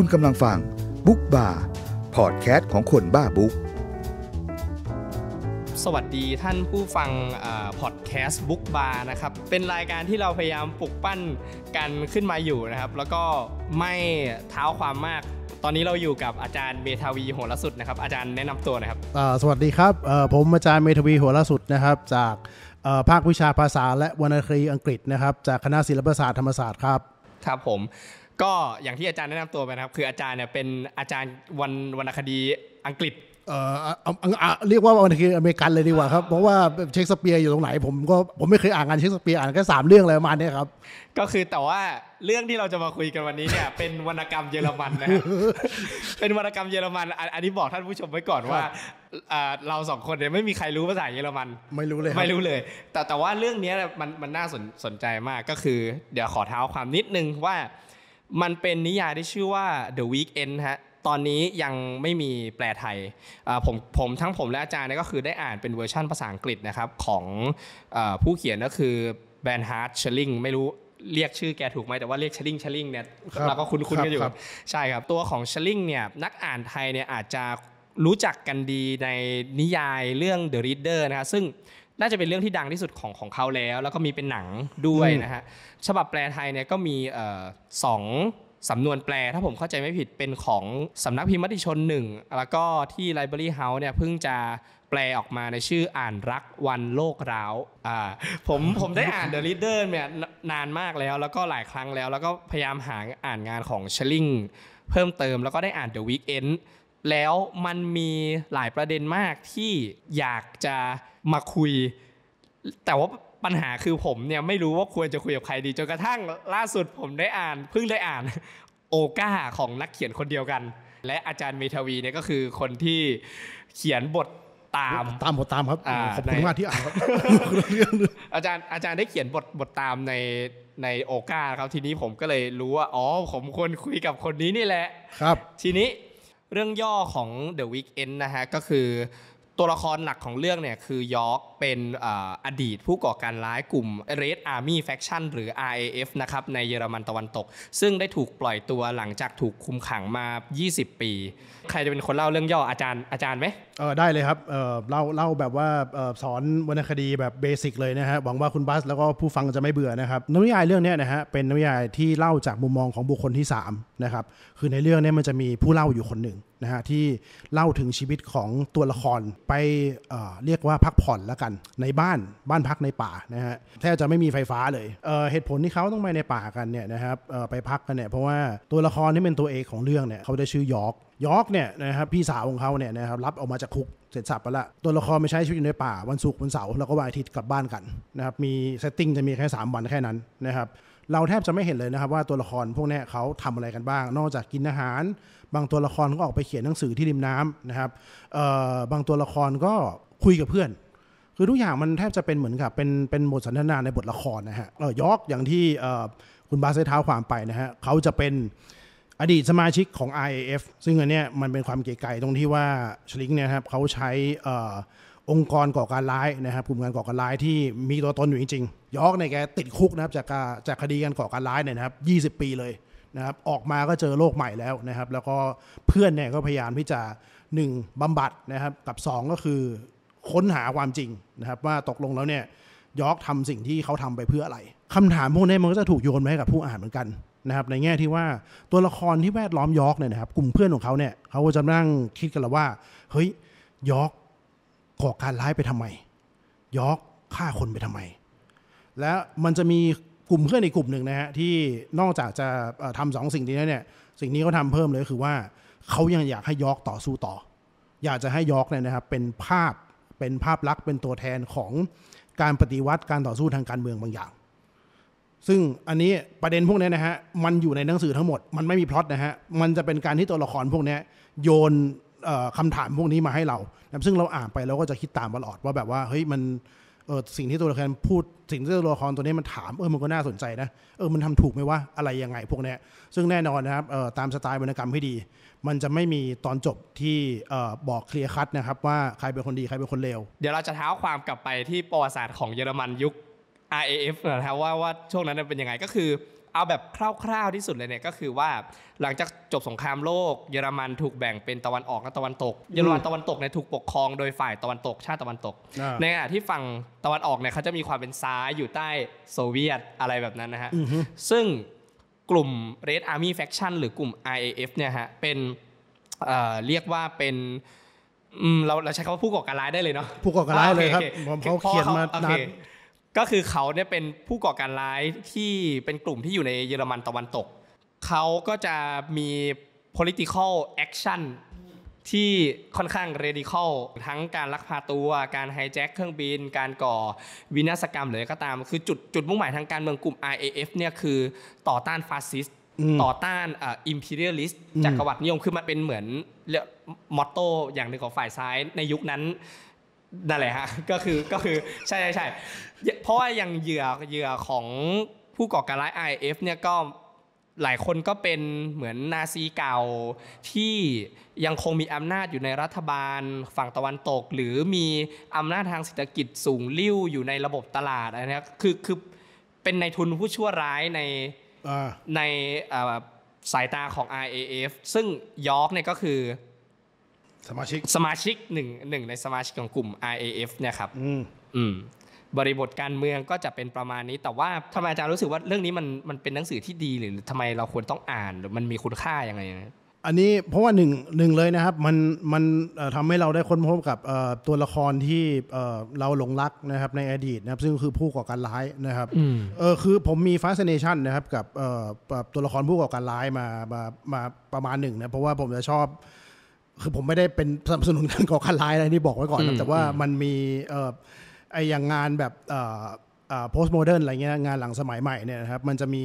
คุณกำลังฟังบุ๊กบาร์พอดแคสต์ของคนบ้าบุ๊กสวัสดีท่านผู้ฟังพอดแคสต์บุ๊กบาร์นะครับเป็นรายการที่เราพยายามปลุกปั้นกันขึ้นมาอยู่นะครับแล้วก็ไม่เท้าความมาก ตอนนี้เราอยู่กับอาจารย์เมทาวีหวละสุดนะครับอาจารย์แนะนำตัวนะครับสวัสดีครับผมอาจารย์เมทาวีหวละสุดนะครับจากภาควิชาภาษาและวรรณคดีอังกฤษนะครับจากคณะศิลปศาสตร์ธรรมศาสตร์ครับครับผมก็อย่างที่อาจารย์แนะนำตัวไปนะครับคืออาจารย์เนี่ยเป็นอาจารย์วันวรรณคดีอังกฤษเออเรียกว่ารันคดีอเมริกันเลยดีกว่าครับเพราะว่าเชคสเปียร์อยู่ตรงไหน ผมก็ผมไม่เคยอ่านงานเชคสเปียร์อ่านแค่สามเรื่องอะไรประมาณนี้ครับ ก็คือแต่ว่าเรื่องที่เราจะมาคุยกันวันนี้เนี่ยเป็นวรรณกรรมเยอรมันนะเป็นวรรณกรรมเยอรมันอันนี้บอกท่านผู้ชมไว้ก่อนว่าเราสองคนเนี่ยไม่มีใครรู้ภาษาเยอรมันไม่รู้เลยไม่รู้เลยแต่แต่ว่าเรื่องนี้มันมันน่าสนสนใจมากก็คือเดี๋ยวขอเท้าความนิดนึงว่ามันเป็นนิยายที่ชื่อว่า The Weekend ฮะตอนนี้ยังไม่มีแปลไทย ผมผม ทั้งผมและอาจารย์ก็คือได้อ่านเป็นเวอร์ชันภาษาอังกฤษนะครับของผู้เขียนก็คือแบนฮาร์ดเชลลิง ไม่รู้เรียกชื่อแกถูกไหม แต่ว่าเรียกชลิงชลิงเนี่ยเราก็คุ้น ๆกันอยู่ ใช่ครับ ตัวของชลิงเนี่ยนักอ่านไทยเนี่ยอาจจะรู้จักกันดีในนิยายเรื่อง The Reader นะครับซึ่งน่าจะเป็นเรื่องที่ดังที่สุดของของเขาแล้ว แล้วก็มีเป็นหนังด้วยนะฮะฉบับแปลไทยเนี่ยก็มีสองสำนวนแปลถ้าผมเข้าใจไม่ผิดเป็นของสำนักพิมพ์มติชนหนึ่งแล้วก็ที่ Library h ฮ u s e เนี่ยเพิ่งจะแปลออกมาในชื่ออ่านรักวันโลกร้าวอ่าผมผมได้อ่าน The l e a d e r เนี่ยนานมากแล้ว แล้วก็หลายครั้งแล้ว แล้วก็พยายามหาอ่านงานของชลิงเพิ่มเติมแล้วก็ได้อ่าน The Weekend แล้วมันมีหลายประเด็นมากที่อยากจะมาคุย แต่ว่าปัญหาคือผมเนี่ยไม่รู้ว่าควรจะคุยกับใครดี จนกระทั่งล่าสุดผมได้อ่านเพิ่งได้อ่าน โอกาของนักเขียนคนเดียวกัน และอาจารย์เมทวีเนี่ยก็คือคนที่เขียนบทตามตามบทตามครับขอบคุณมากที่อ่านครับอาจารย์อาจารย์ได้เขียนบทบทตามในในโอกาครับ ทีนี้ผมก็เลยรู้ว่า อ๋อ ผมควรคุยกับคนนี้นี่แหละ ครับ ทีนี้เรื่องย่อของ The Weekend นะฮะ ก็คือตัวละครหลักของเรื่องเนี่ยคือยอร์กเป็นอดีตผู้ก่อการร้ายกลุ่ม Red Army Faction หรือ RAF นะครับในเยอรมันตะวันตก ซึ่งได้ถูกปล่อยตัวหลังจากถูกคุมขังมา 20 ปี ใครจะเป็นคนเล่าเรื่องย่ออาจารย์อาจารย์ไหมเออได้เลยครับเออเล่าเล่าแบบว่าสอนวรรณคดีแบบเบสิกเลยนะฮะหวังว่าคุณบัสแล้วก็ผู้ฟังจะไม่เบื่อนะครับนวนิยายเรื่องนี้นะฮะเป็นนวนิยายที่เล่าจากมุมมองของบุคคลที่ 3นะครับคือในเรื่องนี้มันจะมีผู้เล่าอยู่คนหนึ่งนะฮะที่เล่าถึงชีวิตของตัวละครไปเเรียกว่าพักผ่อนแล้วกันในบ้านบ้านพักในป่านะฮะแทบจะไม่มีไฟฟ้าเลยเเหตุผลที่เขาต้องไปในป่ากันเนี่ยนะครับไปพักกันเนี่ยเพราะว่าตัวละครที่เป็นตัวเอกของเรื่องเนี่ยเขาได้ชื่อยอกยอกเนี่ยนะครับพี่สาวของเขาเนี่ยนะครับรับออกมาจากคุกเสร็จสับไปละตัวละครไม่ใช้ชีวิตอยู่ในป่าวันศุกร์วันเสาร์แล้วก็วันอาทิตย์กลับบ้านกันนะครับมีเซตติ้งจะมีแค่ 3 วันแค่นั้นนะครับเราแทบจะไม่เห็นเลยนะครับว่าตัวละครพวกนี้เขาทำอะไรกันบ้าง นอกจากกินอาหาร บางตัวละครก็ออกไปเขียนหนังสือที่ริมน้ำนะครับ บางตัวละครก็คุยกับเพื่อน คือทุกอย่างมันแทบจะเป็นเหมือนกับเป็นเป็นบทสนทนาในบทละครนะฮะยอกอย่างที่คุณบาเซท้าความไปนะฮะเขาจะเป็นอดีตสมาชิกของ IAF ซึ่งอันเนี้ยมันเป็นความเก๋ไก่ตรงที่ว่าชลิกเนี่ยครับเขาใช้องค์กรก่อการร้ายนะครับกลุ่มงานก่อการร้ายที่มีตัวตนอยู่จริงๆยอกในแกติดคุกนะครับจากจากคดีการก่อการร้ายเนี่ยนะครับ 20 ปีเลยนะครับออกมาก็เจอโลกใหม่แล้วนะครับแล้วก็เพื่อนเนี่ยก็พยายามที่จะหนึ่งบำบัดนะครับกับ 2 ก็คือค้นหาความจริงนะครับว่าตกลงแล้วเนี่ยยอกทำสิ่งที่เขาทำไปเพื่ออะไรคำถามพวกนี้มันก็จะถูกโยนไปให้กับผู้อ่านเหมือนกันนะครับในแง่ที่ว่าตัวละครที่แวดล้อมยอกเนี่ยนะครับกลุ่มเพื่อนของเขาเนี่ยเขาจะนั่งคิดกันแล้วว่าเฮ้ยยอกก่อการร้ายไปทำไม ยอกฆ่าคนไปทำไม และมันจะมีกลุ่มเพื่อนอีกกลุ่มหนึ่งนะฮะที่นอกจากจะทำสองสิ่งนี้เนี่ยสิ่งนี้เขาทาเพิ่มเลยคือว่าเขายังอยากให้ยอกต่อสู้ต่อ อยากจะให้ยอกเนี่ยนะครับ เป็นภาพเป็นภาพลักษณ์เป็นตัวแทนของการปฏิวัติการต่อสู้ทางการเมืองบางอย่าง ซึ่งอันนี้ประเด็นพวกนี้นะฮะมันอยู่ในหนังสือทั้งหมดมันไม่มีพล็อตนะฮะมันจะเป็นการที่ตัวละครพวกนี้โยนคำถามพวกนี้มาให้เราซึ่งเราอ่านไปเราก็จะคิดตามตลอดว่าแบบว่าเฮ้ยมันเออสิ่งที่ตัวละครพูดสิ่งที่ตัวละครตัวนี้มันถามเออมันก็น่าสนใจนะ เออมันทำถูกไหมว่าอะไรยังไง พวกนี้ซึ่งแน่นอนนะครับออตามสไตล์วรรณกรรมที่ดี มันจะไม่มีตอนจบที่ออบอกเคลียร์คัดนะครับว่าใครเป็นคนดีใครเป็นคนเลวเดี๋ยวเราจะเท้าความกลับไปที่ประวัติศาสตร์ของเยอรมันยุค RAF นะครับว่าว่าช่วงนั้นเป็นยังไงก็คือเอาแบบคร่าวๆที่สุดเลยเนี่ยก็คือว่าหลังจากจบสงครามโลกเยอรมันถูกแบ่งเป็นตะวันออกและตะวันตกเยอรมันตะวันตกเนี่ยถูกปกครองโดยฝ่ายตะวันตก ชาติตะวันตกในขณะที่ฝั่งตะวันออกเนี่ยเขาจะมีความเป็นซ้ายอยู่ใต้โซเวียตอะไรแบบนั้นนะฮะ ซึ่งกลุ่ม Red Army Faction หรือกลุ่ม i a f เนี่ยฮะเป็นเรียกว่าเป็นเราเราใช้คำว่าผู้ก่อการร้ายได้เลยเนาะผู้ก่อการร้ายเลยครับผมเขาเขียนมานานก็คือเขาเนี่ยเป็นผู้ก่อการร้ายที่เป็นกลุ่มที่อยู่ในเยอรมันตะวันตก เขาก็จะมี political action ที่ค่อนข้างเรด i c a ลทั้งการลักพาตัวการไฮแจ็ค เครื่องบิน การก่อวินาศกรรมหรือก็ตาม คือจุดจุดมุ่งหมายทางการเมืองกลุ่ม RAF เนี่ยคือต่อต้านฟาสซิสต์ ต่อต้านอิมพีเรียลิสต์จักรวรรดินิยมคือมันเป็นเหมือนมอตโต้อย่างหนึ่งของฝ่ายซ้ายในยุคนั้นนั่นแหละฮะ ก็คือก็คือ ใช่ใช่ใช่เพราะว่ายังเหยื่อเหยื่อของผู้ก่อการร้าย IF เนี่ยก็หลายคนก็เป็นเหมือนนาซีเก่า ที่ยังคงมีอำนาจอยู่ในรัฐบาลฝั่งตะวันตก หรือมีอำนาจทางเศรษฐกิจสูงลิ่วอยู่ในระบบตลาดอะไรนะ คือคือเป็นในทุนผู้ชั่วร้ายในในสายตาของ i a f ซึ่งยอร์กเนี่ยก็คือสมาชิกสมาชิกหนึ่งหนึ่งในสมาชิกของกลุ่ม RAF เนี่ยครับอืมบริบทการเมืองก็จะเป็นประมาณนี้ แต่ว่าทำไมอาจารย์รู้สึกว่าเรื่องนี้มันมันเป็นหนังสือที่ดีหรือทำไมเราควรต้องอ่านหรือมันมีคุณค่ายังไงอันนี้เพราะว่าหนึ่งหนึ่งเลยนะครับ มันมันทำให้เราได้ค้นพบกับตัวละครที่เราหลงรักนะครับในอดีตนะครับซึ่งคือผู้ก่อการร้ายนะครับเออคือผมมีฟาสเนชันนะครับกับตัวละครผู้ก่อการร้ายมามามาประมาณหนึ่งนะเพราะว่าผมจะชอบคือผมไม่ได้เป็นสนับสนุนการก่อการร้ายอะไรนี่บอกไว้ก่อนนะแต่ว่ามันมีไออย่างงานแบบ post modern อะไรเงี้ยงานหลังสมัยใหม่เนี่ยนะครับ มันจะมี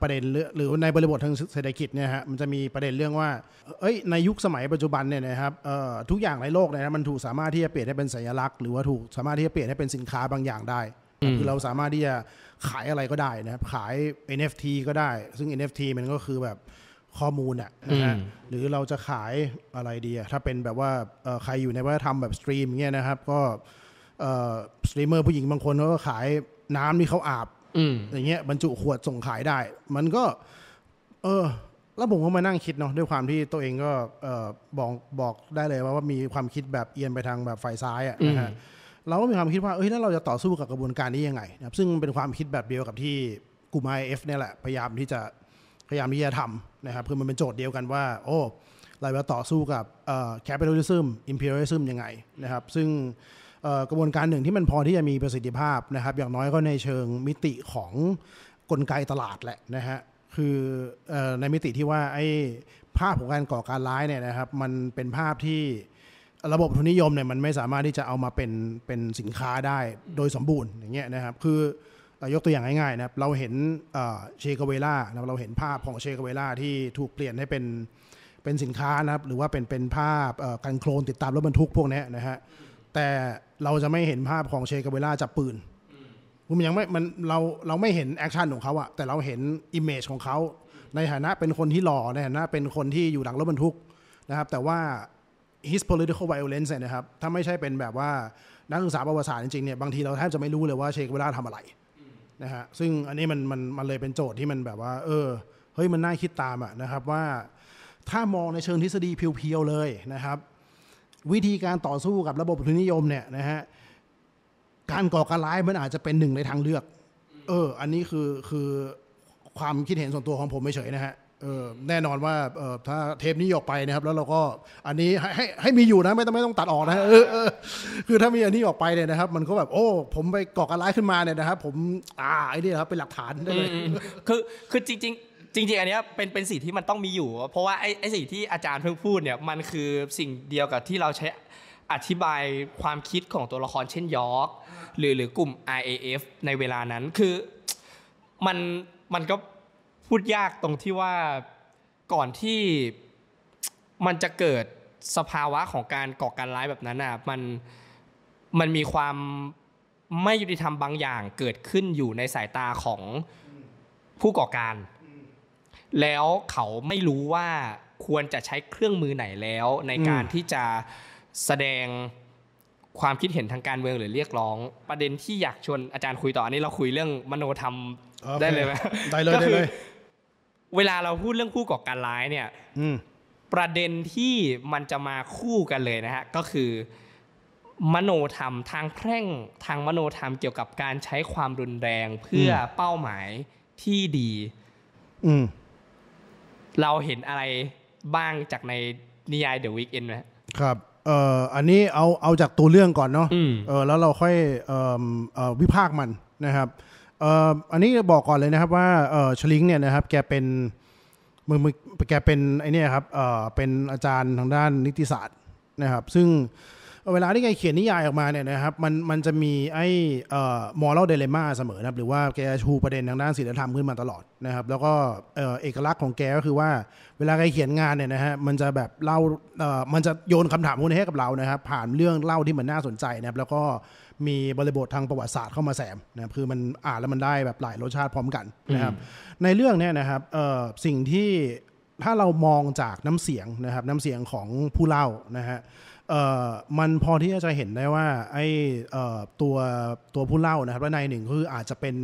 ประเด็นหรือในบริบททางเศรษฐกิจเนี่ยฮะมันจะมีประเด็นเรื่องว่าเอ้ยในยุคสมัยปัจจุบันเนี่ยนะครับทุกอย่างในโลกเนี่ยมันถูกสามารถที่จะเปลี่ยนให้เป็นสัญลักษณ์หรือว่าถูกสามารถที่จะเปลี่ยนให้เป็นสินค้าบางอย่างได้คือเราสามารถที่จะขายอะไรก็ได้นะครับขาย NFT ก็ได้ ซึ่ง NFT มันก็คือแบบข้อมูล่ะนะฮะหรือเราจะขายอะไรดีถ้าเป็นแบบว่าใครอยู่ในวัฒนธรรมแบบสตรีมเงี้ยนะครับก็สตรีมเมอร์ผู้หญิงบางคนเขาก็ขายน้ำที่เขาอาบอย่างเงี้ยบรรจุขวดส่งขายได้ มันก็เออแล้วผมก็มานั่งคิดเนาะด้วยความที่ตัวเองก็บอกบอกได้เลยว่าว่ามีความคิดแบบเอียนไปทางแบบฝ่ายซ้ายอะนะฮะเราก็มีความคิดว่าเอ้ยแล้วเราจะต่อสู้กับกระบวนการนี้ยังไงนะครับซึ่งเป็นความคิดแบบเดียวกับที่กลุ่มไอเอฟเนี่ยแหละพยายามที่จะพยายามที่จะทำนะครับคือมันเป็นโจทย์เดียวกันว่าโอ้เราจะต่อสู้กับแคปิตอลิซึมอิมพีเรียลิซึมยังไงนะครับ ซึ่งกระบวนการหนึ่งที่มันพอที่จะมีประสิทธิภาพนะครับ อย่างน้อยก็ในเชิงมิติของกลไกตลาดแหละนะฮะคือในมิติที่ว่าไอ้ภาพของการก่อการร้ายเนี่ยนะครับ มันเป็นภาพที่ระบบทุนนิยมเนี่ยมันไม่สามารถที่จะเอามาเป็นเป็นสินค้าได้โดยสมบูรณ์อย่างเงี้ยนะครับ คือเรายกตัวอย่างง่ายๆนะครับ เราเห็นเชกเวล่าเราเห็นภาพของเชกเวล่าที่ถูกเปลี่ยนให้เป็นเป็นสินค้านะครับ หรือว่าเป็นเป็นภาพกันโคลนติดตามรถบรรทุกพวกนี้นะฮะ แต่เราจะไม่เห็นภาพของเชกเวล่าจับปืนมันยังไม่ มันเราเราไม่เห็นแอคชั่นของเขาอะแต่เราเห็นอิมเมจของเขาในฐานะเป็นคนที่หล่อในฐานะ เป็นคนที่อยู่หลังรถบรรทุกนะครับ แต่ว่า his political violence นะครับ ถ้าไม่ใช่เป็นแบบว่านักศึกษาประวัติศาสตร์จริงๆเนี่ย บางทีเราแทบจะไม่รู้เลยว่าเชกเวล่าทำอะไรนะฮะซึ่งอันนี้มันมันมันเลยเป็นโจทย์ที่มันแบบว่า เออเฮ้ยมันน่าคิดตามอะนะครับว่า ถ้ามองในเชิงทฤษฎีเพียว ๆ เลยนะครับ วิธีการต่อสู้กับระบบทุนนิยมเนี่ยนะฮะการก่อการร้ายมันอาจจะเป็นหนึ่งในทางเลือก เออ อันนี้คือคือความคิดเห็นส่วนตัวของผมเฉยๆนะฮะแน่นอนว่าถ้าเทปนี้ออกไปนะครับ แล้วเราก็อันนี้ให้ให้มีอยู่นะ ไม่ต้องไม่ต้องตัดออกนะเออ คือถ้ามีอันนี้ออกไปเนี่ยนะครับ มันก็แบบโอ้ผมไปก่อการร้ายขึ้นมาเนี่ยนะครับ ผมอ่าไอ้นี่ครับเป็นหลักฐานได้เลยคือคือจริง ๆ จริง ๆ อันนี้เป็นเป็นสิ่งที่มันต้องมีอยู่ เพราะว่าไอ้ไอ้สิ่งที่อาจารย์เพิ่งพูดเนี่ยมันคือสิ่งเดียวกับที่เราใช้อธิบายความคิดของตัวละครเช่นยอร์กหรือหรือกลุ่ม IAF ในเวลานั้นคือมันมันก็พูดยากตรงที่ว่าก่อนที่มันจะเกิดสภาวะของการก่อการร้ายแบบนั้นอ่ะมันมันมีความไม่ยุติธรรมบางอย่างเกิดขึ้นอยู่ในสายตาของผู้ก่อการ แล้วเขาไม่รู้ว่าควรจะใช้เครื่องมือไหนแล้ว ในการที่จะแสดงความคิดเห็นทางการ เมืองหรือเรียกร้อง ประเด็นที่อยากชวนอาจารย์คุยต่อ อันนี้เราคุยเรื่องมโนธรรมได้เลยไหมได้เลย ได้เลยเวลาเราพูดเรื่องคู่ก่อการร้ายเนี่ยประเด็นที่มันจะมาคู่กันเลยนะฮะ ก็คือ มโนธรรมทางแพร่งทางมโนธรรมเกี่ยวกับการใช้ความรุนแรงเพื่อเป้าหมายที่ดี อืเราเห็นอะไรบ้างจากในนิยายเดอะวิกเอนไหมครับเอ่ออันนี้เอาเอาจากตัวเรื่องก่อนเนาะเออแล้วเราค่อยเอ่อวิพากษ์มันนะครับอันนี้บอกก่อนเลยนะครับว่าชลิงเนี่ยนะครับแกเป็นมือมือแกเป็นไอ้นี่ครับเป็นอาจารย์ทางด้านนิติศาสตร์นะครับ ซึ่งเวลาที่แกเขียนนิยายออกมาเนี่ยนะครับ มันมันจะมีไอ้มอรัลเดเลม่าเสมอนะครับ หรือว่าแกชูประเด็นทางด้านศีลธรรมขึ้นมาตลอดนะครับ แล้วก็เอกลักษณ์ของแกก็คือว่าเวลาแกเขียนงานเนี่ยนะฮะมันจะแบบเล่ามันจะโยนคำถามพวกนี้ให้กับเรานะครับ ผ่านเรื่องเล่าที่มันน่าสนใจนะครับ แล้วก็มีบริบททางประวัติศาสตร์เข้ามาแสมนะคือมันอ่านแล้วมันได้แบบหลายรสชาติพร้อมกันนะครับในเรื่องเนี้ยนะครับสิ่งที่ถ้าเรามองจากน้ำเสียงนะครับน้ำเสียงของผู้เล่านะฮะมันพอที่จะเห็นได้ว่าไอ้ตัวตัวผู้เล่านะครับ ว่าในหนึ่งคืออาจจะเป็น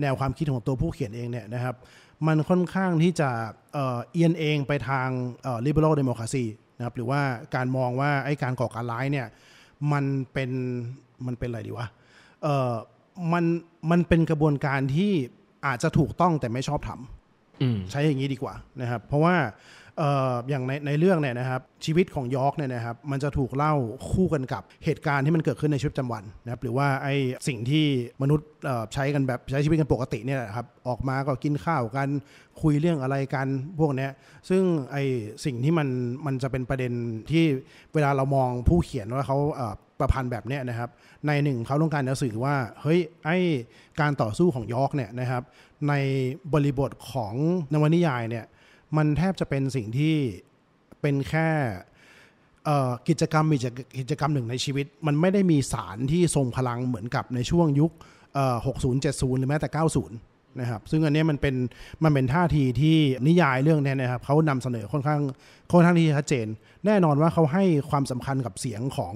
แนวความคิดของตัวผู้เขียนเองเนี่ยนะครับ มันค่อนข้างที่จะเอียนเองไปทาง liberal democracy นะครับหรือว่าการมองว่าไอ้การก่อการร้ายเนี่ยมันเป็นมันเป็นอะไรดีวะเออมัน มันเป็นกระบวนการที่อาจจะถูกต้องแต่ไม่ชอบทำ ใช้อย่างนี้ดีกว่านะครับ เพราะว่าอย่างในในเรื่องเนี่ยนะครับชีวิตของยอร์กเนี่ยนะครับมันจะถูกเล่าคู่กันกับเหตุการณ์ที่มันเกิดขึ้นในชีวิตประจำวันนะครับหรือว่าไอ้สิ่งที่มนุษย์ใช้กันแบบใช้ชีวิตกันปกติเนี่ยครับออกมาก็กินข้าวกันคุยเรื่องอะไรกันพวกเนี้ยซึ่งไอ้สิ่งที่มันมันจะเป็นประเด็นที่เวลาเรามองผู้เขียนว่าเขาประพันธ์แบบเนี้ยนะครับในหนึ่งเขาต้องการจะสื่อว่าเฮ้ยไอ้การต่อสู้ของยอร์กเนี่ยนะครับ ในบริบทของนวนิยายเนี่ยมันแทบจะเป็นสิ่งที่เป็นแค่กิจกรรมมีกิจกรรมหนึ่งในชีวิต มันไม่ได้มีสารที่ทรงพลังเหมือนกับในช่วงยุค 60 70 หรือแม้แต่ 90 นะครับซึ่งอันนี้มันเป็นมันเป็นท่าทีที่นิยายเรื่องนี้นะครับเขานำเสนอค่อนข้างค่อนข้างที่ชัดเจน แน่นอนว่าเขาให้ความสำคัญกับเสียงของ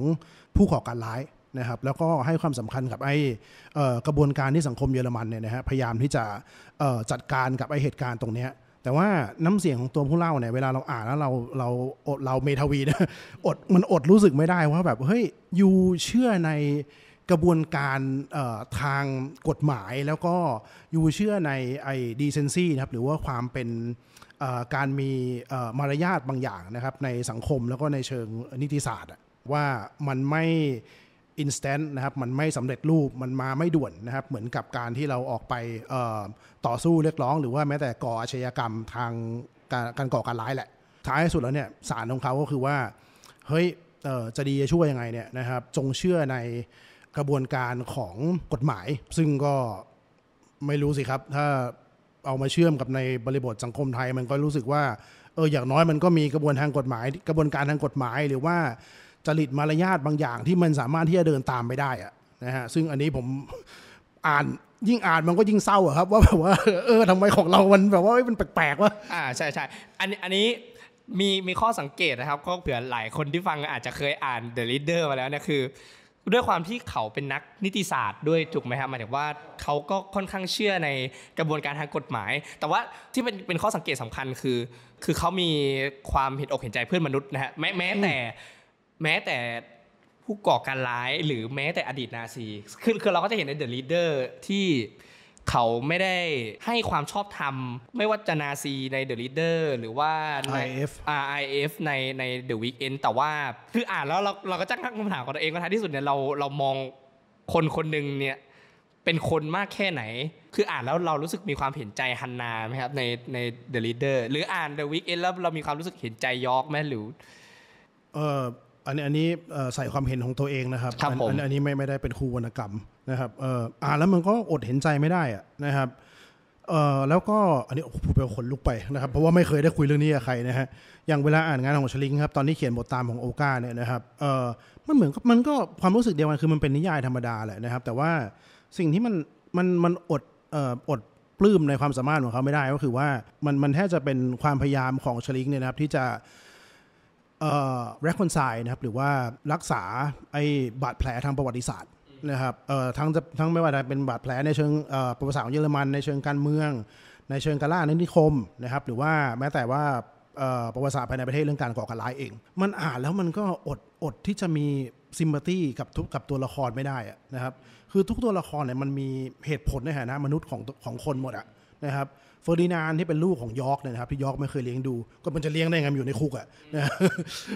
ผู้ก่อการร้ายนะครับแล้วก็ให้ความสำคัญกับไอ้กระบวนการที่สังคมเยอรมันเนี่ยนะฮะพยายามที่จะจัดการกับไอ้เหตุการณ์ตรงนี้แต่ว่าน้ำเสียงของตัวผู้เล่าเนี่ย เวลาเราอ่านแล้วเราเราอดเราเมทวีนะอดมันอดรู้สึกไม่ได้ว่าแบบ เฮ้ยยูเชื่อในกระบวนการทางกฎหมายแล้วก็ยูเชื่อในไอ้ดีเซนซี่นะครับหรือว่าความเป็นการมีมารยาทบางอย่างนะครับ ในสังคมแล้วก็ในเชิงนิติศาสตร์ ว่ามันไม่อินสแตนต์นะครับมันไม่สำเร็จรูปมันมาไม่ด่วนนะครับ เหมือนกับการที่เราออกไปต่อสู้เรียกร้อง หรือว่าแม้แต่ก่ออาชญากรรมทางการก่อการร้ายแหละ ท้ายสุดแล้วเนี่ยสารของเขาก็คือว่า เฮ้ยจะดีจะช่วยยังไงเนี่ยนะครับจงเชื่อในกระบวนการของกฎหมาย ซึ่งก็ไม่รู้สิครับ ถ้าเอามาเชื่อมกับในบริบทสังคมไทย มันก็รู้สึกว่าเอออย่างน้อยมันก็มีกระบวนการทางกฎหมาย กระบวนการทางกฎหมายหรือว่าจริตมารยาทบางอย่างที่มันสามารถที่จะเดินตามไปได้อะนะฮะซึ่งอันนี้ผมอ่านยิ่งอ่านมันก็ยิ่งเศร้าอะครับว่าแบบว่าเออทำไมของเรา มันแบบว่ามันแปลกๆว่อ่าใช่ใช่อันนี้อันนี้มีมีข้อสังเกตนะครับ ก็เผื่อหลายคนที่ฟังอาจจะเคยอ่าน The Leader มาแล้วเนี่ยคือด้วยความที่เขาเป็นนักนิติศาสตร์ด้วยถูกไหมครับหมายถึงว่าเขาก็ค่อนข้างเชื่อในกระบวนการทางกฎหมาย แต่ว่าที่เป็นเป็นข้อสังเกตสำคัญคือ คือเขามีความเห็นอกเห็นใจเพื่อนมนุษย์นะฮะแม้แม้แต่แม้แต่ผู้ก่อการร้าย หรือแม้แต่อดีตนาซีคือคือเราก็จะเห็นในเดอะลีดเดอร์ที่เขาไม่ได้ให้ความชอบธรรมไม่ว่าจะนาซี ในเดอะลีดเดอร์หรือว่าใน IF RIF ในในเดอะว e k เอนแต่ว่า คืออ่านแล้วเราเราก็จะตั้งคำถามกับตัวเองว่าท้ายที่สุดเนี่ยเราเรามองคนคนหนึ่งเนี่ยเป็นคนมากแค่ไหน คืออ่านแล้วเรารู้สึกมีความเห็นใจฮันนาไหมครับในใน The Leader หรืออ่าน The Weekend แล้วเรามีความรู้สึกเห็นใจยอกไหมหรือ เอออันนี้อันนี้ใส่ความเห็นของตัวเองนะครับรบอันอันนี้ไม่ไม่ได้เป็นครูวรรณกรรมนะครับ เอออ่านแล้วมันก็อดเห็นใจไม่ได้อะนะครับเออแล้วก็อันนี้ผมเป็นคนลุกไปนะครับ เพราะว่าไม่เคยได้คุยเรื่องนี้กับใครนะฮะ อย่างเวลาอ่านงานของชลิงครับ ตอนนี้เขียนบทตามของโอกาเนี่ยนะครับเออมันเหมือนกับมันก็ความรู้สึกเดียวกันคือมันเป็นนิยายธรรมดาแหละนะครับ แต่ว่าสิ่งที่มันมันมันอดเอออดปลื้มในความสามารถของเขาไม่ได้ ก็คือว่ามันมันแทบจะเป็นความพยายามของชลิงเนี่ยนะครับที่จะ r e c o น c i ายนะครับหรือว่ารักษาไอ้บาดแผลทางประวัติศาสตร์นะครับทั้งทั้งไม่ว่าจะเป็นบาดแผลในเชิงประวัติศาสตร์ของเยอรมันในเชิงการเมือง ในเชิงการล่านิคมนะครับ หรือว่าแม้แต่ว่าประวัติศาสตร์ภายในประเทศเรื่องการก่อการร้ายเอง มันอ่านแล้วมันก็อดอดที่จะมีซิมบัตี้กับทุกกับตัวละครไม่ได้นะครับ คือทุกตัวละครเนี่ยมันมีเหตุผลในฐานะมนุษย์ของของคนหมดอะนะครับเฟอร์ดินานที่เป็นลูกของยอร์กเนี่ยนะครับที่ยอร์กไม่เคยเลี้ยงดู ก็มันจะเลี้ยงได้ไงมอยู่ในคุกอ่ะนะ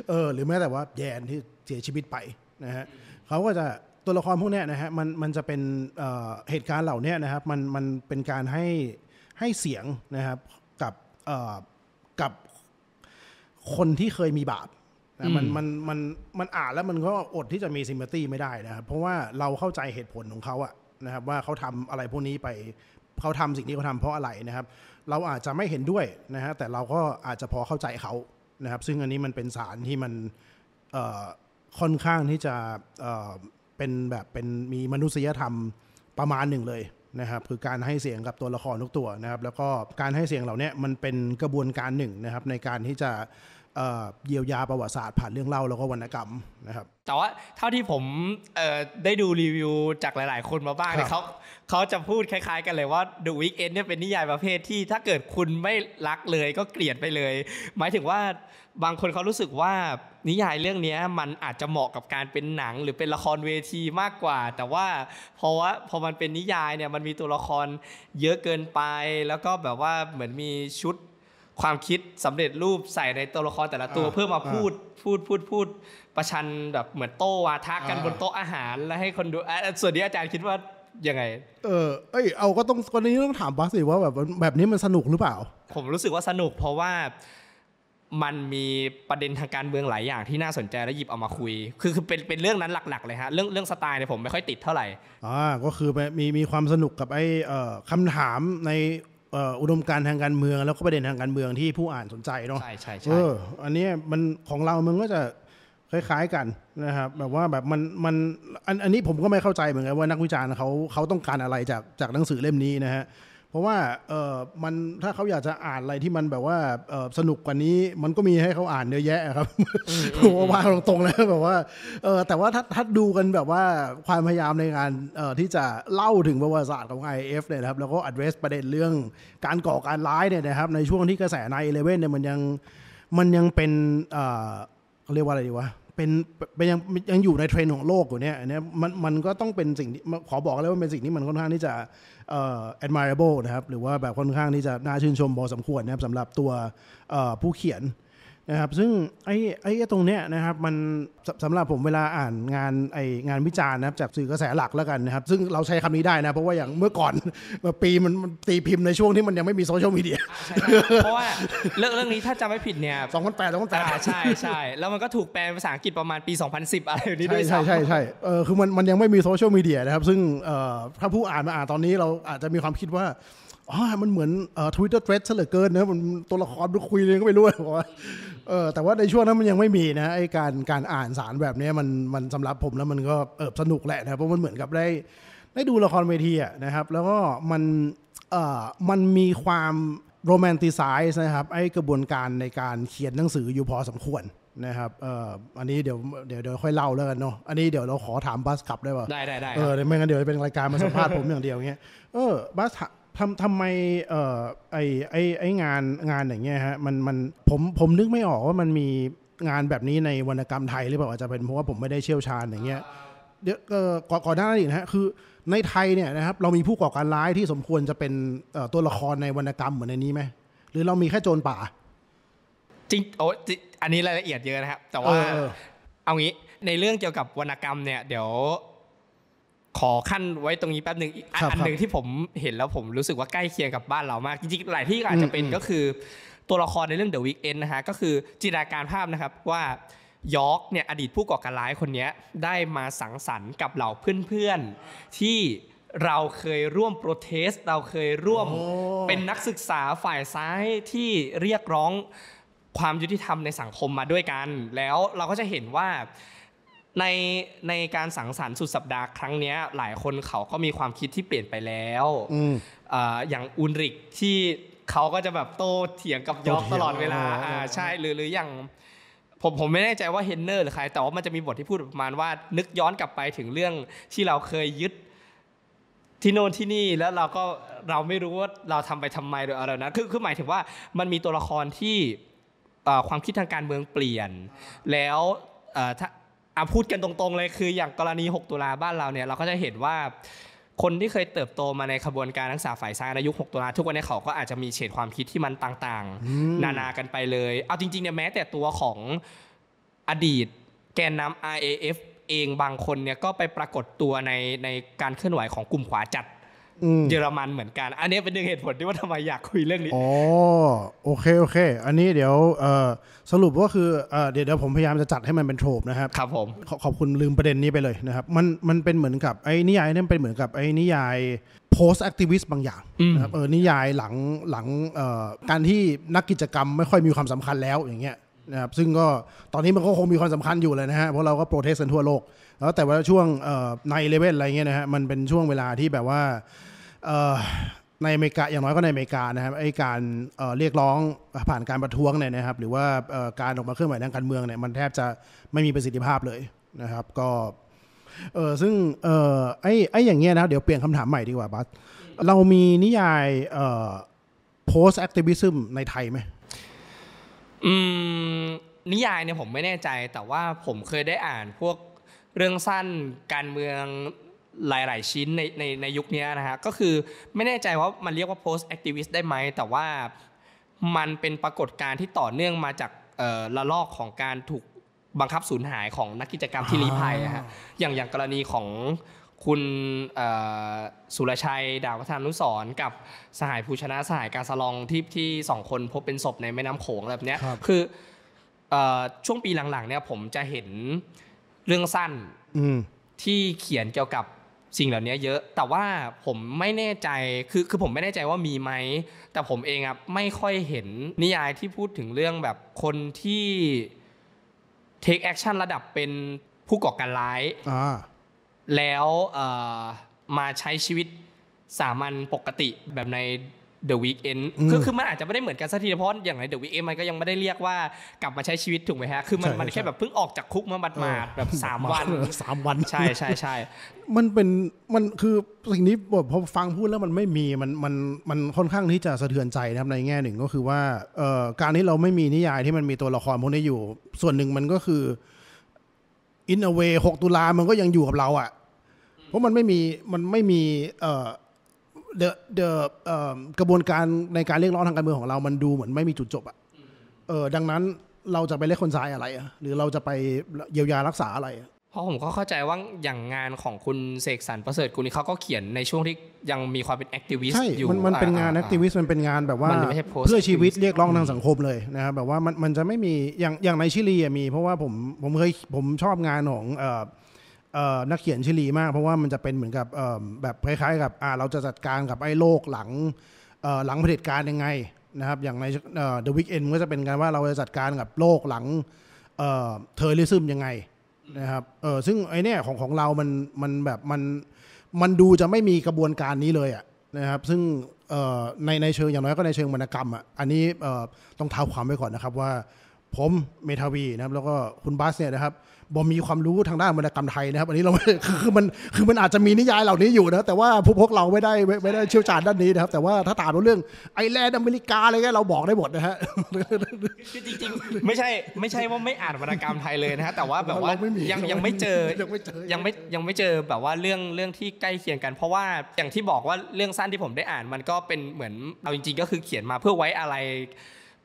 เออหรือแม้แต่ว่า แยนที่เสียชีวิตไปนะฮะเขาก็จะตัวละครพวกนี้นะฮะมันมันจะเป็นเเหตุการณ์เหล่านี้นะครับมันมันเป็นการให้ให้เสียงนะครับกับกับคนที่เคยมีบาปนะมันมันมันมันอ่านแล้วมันก็อดที่จะมีซิมเบตี้ไม่ได้นะครับ เพราะว่าเราเข้าใจเหตุผลของเขาอะนะครับว่าเขาทำอะไรพวกนี้ไปเขาทำสิ่งที่เขาทำเพราะอะไรนะครับ เราอาจจะไม่เห็นด้วยนะฮะแต่เราก็อาจจะพอเข้าใจเขานะครับ ซึ่งอันนี้มันเป็นสารที่มันค่อนข้างที่จะเป็นแบบเป็นมีมนุษยธรรมประมาณหนึ่งเลยนะครับคือการให้เสียงกับตัวละครทุกตัวนะครับ แล้วก็การให้เสียงเหล่านี้มันเป็นกระบวนการหนึ่งนะครับในการที่จะเยียวยาประวัติศาสตร์ผ่านเรื่องเล่าแล้วก็วรรณกรรมนะครับแต่ว่าเท่าที่ผมได้ดูรีวิวจากหลาย ๆ คนมาบ้างเนี่ยเขาเขาจะพูดคล้าย ๆ กันเลยว่า The Weekend เนี่ยเป็นนิยายประเภทที่ถ้าเกิดคุณไม่รักเลยก็เกลียดไปเลย หมายถึงว่าบางคนเขารู้สึกว่านิยายเรื่องนี้มันอาจจะเหมาะกับการเป็นหนังหรือเป็นละครเวทีมากกว่า แต่ว่าเพราะว่าพอมันเป็นนิยายเนี่ยมันมีตัวละครเยอะเกินไป แล้วก็แบบว่าเหมือนมีชุดความคิดสำเร็จรูปใส่ในตัวละครแต่ละตัวเพื่อมาพูดพูดพูดพูดประชันแบบเหมือนโต้วาทักกันบนโต๊ะอาหารแล้วให้คนดูส่วนนี้อาจารย์คิดว่า ยังไง เออเอ้ย เอาก็ต้องวันนี้ต้องถามบาสสิว่าแบบแบบนี้มันสนุกหรือเปล่า ผมรู้สึกว่าสนุกเพราะว่ามันมีประเด็นทางการเมืองหลายอย่างที่น่าสนใจและหยิบเอามาคุย คือคือเป็นเป็นเรื่องนั้นหลักๆเลยฮะเรื่องเรื่องสไตล์เนี่ยผมไม่ค่อยติดเท่าไหร่อ่าก็คือมีมีความสนุกกับไอ้คำถามในอุดมการทางการเมืองแล้วก็ประเด็นทางการเมืองที่ผู้อ่านสนใจเนาะใช่ใช่ใช่อันนี้มันของเรามันก็จะคล้ายๆกันนะครับ แบบว่าแบบมันมันอันอันนี้ผมก็ไม่เข้าใจเหมือนกันว่านักวิจารณ์เขาเขาต้องการอะไรจากจากหนังสือเล่มนี้นะฮะเพราะว่าเออมันถ้าเขาอยากจะอ่านอะไรที่มันแบบว่าสนุกกว่านี้มันก็มีให้เขาอ่านเยอะแยะครับผมว่าตรงๆนะแบบว่าเออแต่ว่าถ้าถ้าดูกันแบบว่าความพยายามในการเออที่จะเล่าถึงประวัติศาสตร์ของ i อเนี่ยครับแล้วก็ address ประเด็นเรื่องการก่อการร้ายเนี่ยนะครับ ในช่วงที่กระแสในเอเลเว่นเนี่ยมันยังมันยังเป็นเออเขาเรียกว่าอะไรดีวะเป็นเป็นยังยังอยู่ในเทรนด์ของโลกอยู่เนี่ยอันนี้มันมันก็ต้องเป็นสิ่งขอบอกเลยว่าเป็นสิ่งที่มันค่อนข้างที่จะ admirable นะครับหรือว่าแบบค่อนข้างที่จะน่าชื่นชมพอสมควรนะครับสำหรับตัวผู้เขียนนะครับซึ่งไอ้ไอ้ตรงเนี้ยนะครับ มันสำหรับผมเวลาอ่านงานไองานวิจารณ์นะครับจากสื่อกระแสหลักแล้วกันนะครับ ซึ่งเราใช้คำนี้ได้นะเพราะว่าอย่างเมื่อก่อนมาปีมันตีพิมพ์ในช่วงที่มันยังไม่มีโซเชียลมีเดียเพราะว่าเรื่องเรื่องนี้ถ้าจำไม่ผิดเนี่ยสองพันแปดสองพันแปดใช่ใช่แล้วมันก็ถูกแปลภาษาอังกฤษประมาณปี 2010 อะไรนี้ด้วยใช่ใช่ใช่เออคือมันมันยังไม่มีโซเชียลมีเดียนะครับซึ่งเอ่อถ้าผู้อ่านมาอ่านตอนนี้เราอาจจะมีความคิดว่าอ๋อ มันเหมือนทวิตเตอร์เทรดเฉลือเกินนะมันตัวละครมันคุยเลยก็ไม่รู้ว่าเออแต่ว่าในช่วงนั้นมันยังไม่มีนะไอการการอ่านสารแบบนี้มันมันสำหรับผมแล้วมันก็เออสนุกแหละนะเพราะมันเหมือนกับได้ ได้ดูละครเวทีนะครับ แล้วก็มันเออมันมีความโรแมนติไซส์นะครับไอกระบวนการในการเขียนหนังสืออยู่พอสมควรนะครับเอ่ออันนี้เดี๋ยวเดี๋ยวเดี๋ยวค่อยเล่าแล้วกันเนาะอันนี้เดี๋ยวเราขอถามบัสขับได้ป่ะได้ได้ได้เออไม่งั้นเดี๋ยวเป็นรายการมาสัมภาษณ์ผมอย่างเดียวเงี้ยเออบัสทำทำไม เอ่อ ไอไอไองานงานอย่างเงี้ยฮะมันมันผมผมนึกไม่ออกว่ามันมีงานแบบนี้ในวรรณกรรมไทยหรือเปล่าอาจจะเป็นเพราะว่าผมไม่ได้เชี่ยวชาญอย่างเงี้ยเดี๋ยวก่อก่อนหน้านี้นะฮะคือ ในไทยเนี่ยนะครับ เรามีผู้ก่อการร้ายที่สมควรจะเป็นตัวละครในวรรณกรรมเหมือนในนี้ไหมหรือเรามีแค่โจรป่า จริงโอ้อันนี้รายละเอียดเยอะนะครับ แต่ว่าเอางี้ ในเรื่องเกี่ยวกับวรรณกรรมเนี่ย เดี๋ยวขอขั้นไว้ตรงนี้แป๊บหนึ่งอันหนึ่งที่ผมเห็นแล้วผมรู้สึกว่าใกล้เคียงกับบ้านเรามาก จริงๆ หลายที่อาจจะเป็นก็คือ ตัวละครในเรื่อง The Weekend นะฮะก็คือจินตนาการภาพนะครับว่ายอร์กเนี่ยอดีตผู้ก่อการร้ายคนนี้ได้มาสังสรรค์กับเหล่าเพื่อนๆ ที่เราเคยร่วมโปรเทส เราเคยร่วมเป็นนักศึกษาฝ่ายซ้ายที่เรียกร้องความยุติธรรมในสังคมมาด้วยกัน แล้วเราก็จะเห็นว่าในในการสังสรรค์สุดสัปดาห์ครั้งนี้หลายคนเขาก็มีความคิดที่เปลี่ยนไปแล้วอย่างอุนริกที่เขาก็จะแบบโต้เถียงกับยอกตลอดเวลาใช่หรือหรืออย่าง ผมผมไม่แน่ใจว่าเฮนเนอร์หรือใคร แต่ว่ามันจะมีบทที่พูดประมาณว่า นึกย้อนกลับไปถึงเรื่องที่เราเคยยึดที่โน่นที่นี่แล้วเราก็เราไม่รู้ว่าเราทำไปทำไมโดยอะไรนะคือคือ หมายถึงว่ามันมีตัวละครที่ความคิดทางการเมืองเปลี่ยนแล้วอ่ะพูดกันตรงๆเลยคืออย่างกรณี 6 ตุลาบ้านเราเนี่ยเราก็จะเห็นว่าคนที่เคยเติบโตมาในขบวนการทักษาฝ่ายซ้ายในยุค 6 ตุลาทุกวันนี้เขาก็อาจจะมีเฉดความคิดที่มันต่างๆ นานากันไปเลย เอาจริงๆเนี่ยแม้แต่ตัวของอดีตแกนนำ RAF เองบางคนเนี่ยก็ไปปรากฏตัวในในการเคลื่อนไหวของกลุ่มขวาจัดเยอรมันเหมือนกัน อันนี้เป็นหนึ่งเหตุผลที่ว่าทำไมอยากคุยเรื่องนี้ อ๋อโอเคโอเค อันนี้เดี๋ยวสรุปก็คือเดี๋ยวเดี๋ยวผมพยายามจะจัดให้มันเป็นโทปนะครับ ครับผม ขอบคุณลืมประเด็นนี้ไปเลยนะครับ มันมันเป็นเหมือนกับไอ้นิยายนี่เป็นเหมือนกับ ไอ้นิยาย post activist บางอย่างนะครับเออนิยายหลังหลังการที่นักกิจกรรมไม่ค่อยมีความสำคัญแล้วอย่างเงี้ยนะครับซึ่งก็ตอนนี้มันก็คงมีความสำคัญอยู่เลยนะฮะเพราะเราก็โปรเทสกันทั่วโลกแล้วแต่ว่าช่วงในเลเวลอะไรเงี้ยนะฮะมันเป็นช่วงเวลาที่แบบว่าในอเมริกาอย่างน้อยก็ในอเมริกานะครับไอ้การเรียกร้องผ่านการประท้วงเนี่ยนะครับ หรือว่าการออกมาเคลื่อนไหวทางการเมืองเนี่ยมันแทบจะไม่มีประสิทธิภาพเลยนะครับ ก็ ซึ่งออไอ้ไอ้อย่างเงี้ยนะเดี๋ยวเปลี่ยนคำถามใหม่ดีกว่าบัสเรามีนิยาย post activism ในไทยไหมอืมนิยายเนี่ยผมไม่แน่ใจแต่ว่าผมเคยได้อ่านพวกเรื่องสั้นการเมืองหลาย ๆชิ้นในในในยุคนี้นะฮะ ก็คือไม่แน่ใจว่ามันเรียกว่า post activist ได้ไหม แต่ว่ามันเป็นปรากฏการณ์ที่ต่อเนื่องมาจากระลอกของการถูกบังคับสูญหายของนักกิจกรรมที่รีภัยฮะอย่างอย่างกรณีของคุณสุรชัยดาวัฒนุสรกับ สหายภูชนะสหายการสลองที่ที่สองคนพบเป็นศพในแม่น้ำโขงแบบเนี้ยคือช่วงปีหลัง ๆ เนี่ยผมจะเห็นเรื่องสั้นที่เขียนเกี่ยวกับสิ่งเหล่านี้เยอะแต่ว่าผมไม่แน่ใจคือคือผมไม่แน่ใจว่ามีไหม แต่ผมเองอ่ะไม่ค่อยเห็นนิยายที่พูดถึงเรื่องแบบคนที่ take action ระดับเป็นผู้ก่อการร้าย แล้วมาใช้ชีวิตสามัญปกติแบบในเดอะวี k e n นคือคือมันอาจจะไม่ได้เหมือนกันสักทีเพราะอย่างไรเดอะวีเอ n นมันก็ยังไม่ได้เรียกว่ากลับมาใช้ชีวิตถูกไหมฮะ คือมันมันแค่แบบเพิ่งออกจากคุกมาบัดมาแบบ3วัน3วันใช่ใช่ใช่มันเป็น มันคือสิ่งนี้พอฟังพูดแล้วมันไม่มี มันมันมันค่อนข้างที่จะสะเทือนใจนะครับในแง่หนึ่งก็คือว่าเอ่อการที่เราไม่มีนิยายที่มันมีตัวละครพวกนี้อยู่ ส่วนหนึ่งมันก็คืออินเอเวหกตุลามันก็ยังอยู่กับเราอ่ะเพราะมันไม่มีมันไม่มีเอ่อเดอเดอกระบวนการในการเรียกร้องทางการเมืองของเรา มันดูเหมือนไม่มีจุดจบอะเออดังนั้นเราจะไปเรียกคนซ้ายอะไรอะหรือเราจะไปเยียวยารักษาอะไร เพราะผมก็เข้าใจว่าอย่างงานของคุณเสกสรรประเสริฐคุณนี่เขาก็เขียนในช่วงที่ยังมีความเป็นแอคทิวิสต์อยู่มันมันเป็นงานแอคทิวิสต์มันเป็นงานแบบว่า เพื่อชีวิตเรียกร้องทางสังคมเลยนะครับแบบว่ามันมันจะไม่มีอย่างอย่างในชิลีมี เพราะว่าผมผมเคยผมชอบงานของเอ่อนักเขียนชิลีมากเพราะว่ามันจะเป็นเหมือนกับแบบคล้ายๆ กับเราจะจัดการกับไอ้โลกหลังหลังเผด็จการยังไงนะครับ อย่างใน The Weekend ก็จะเป็นการว่าเราจะจัดการกับโลกหลังเทอร์ริซึมยังไงนะครับซึ่งไอ้นี่ของของเรามันมันแบบมันมันดูจะไม่มีกระบวนการนี้เลยอ่ะนะครับซึ่งในในเชิงอย่างน้อยก็ในเชิงวรรณกรรมอ่ะอันนี้ต้องเท้าความไว้ก่อนนะครับว่าผมเมทาวีนะครับแล้วก็คุณบัสเนี่ยนะครับบอมีความรู้ทางด้านวรรณกรรมไทยนะครับอันนี้เราคือมันคือมันอาจจะมีนิยายเหล่านี้อยู่นะแต่ว่าพวกเราไม่ได้ไม่ได้เชี่ยวชาญด้านนี้นะครับ แต่ว่าถ้าถามเรื่อง ไอแลนด์อเมริกาอะไรเงี้ยเราบอกได้หมดนะฮะคือจริงๆไม่ใช่ไม่ใช่ว่าไม่อ่านวรรณกรรมไทยเลยนะฮะแต่ว่าแบบว่ายังยังไม่เจอยังไม่เจอยังไม่ยังไม่เจอแบบว่าเรื่องเรื่องที่ใกล้เคียงกัน เพราะว่าอย่างที่บอกว่าเรื่องสั้นที่ผมได้อ่าน มันก็เป็นเหมือนเอาจริงๆ ก็คือเขียนมาเพื่อไว้อะไร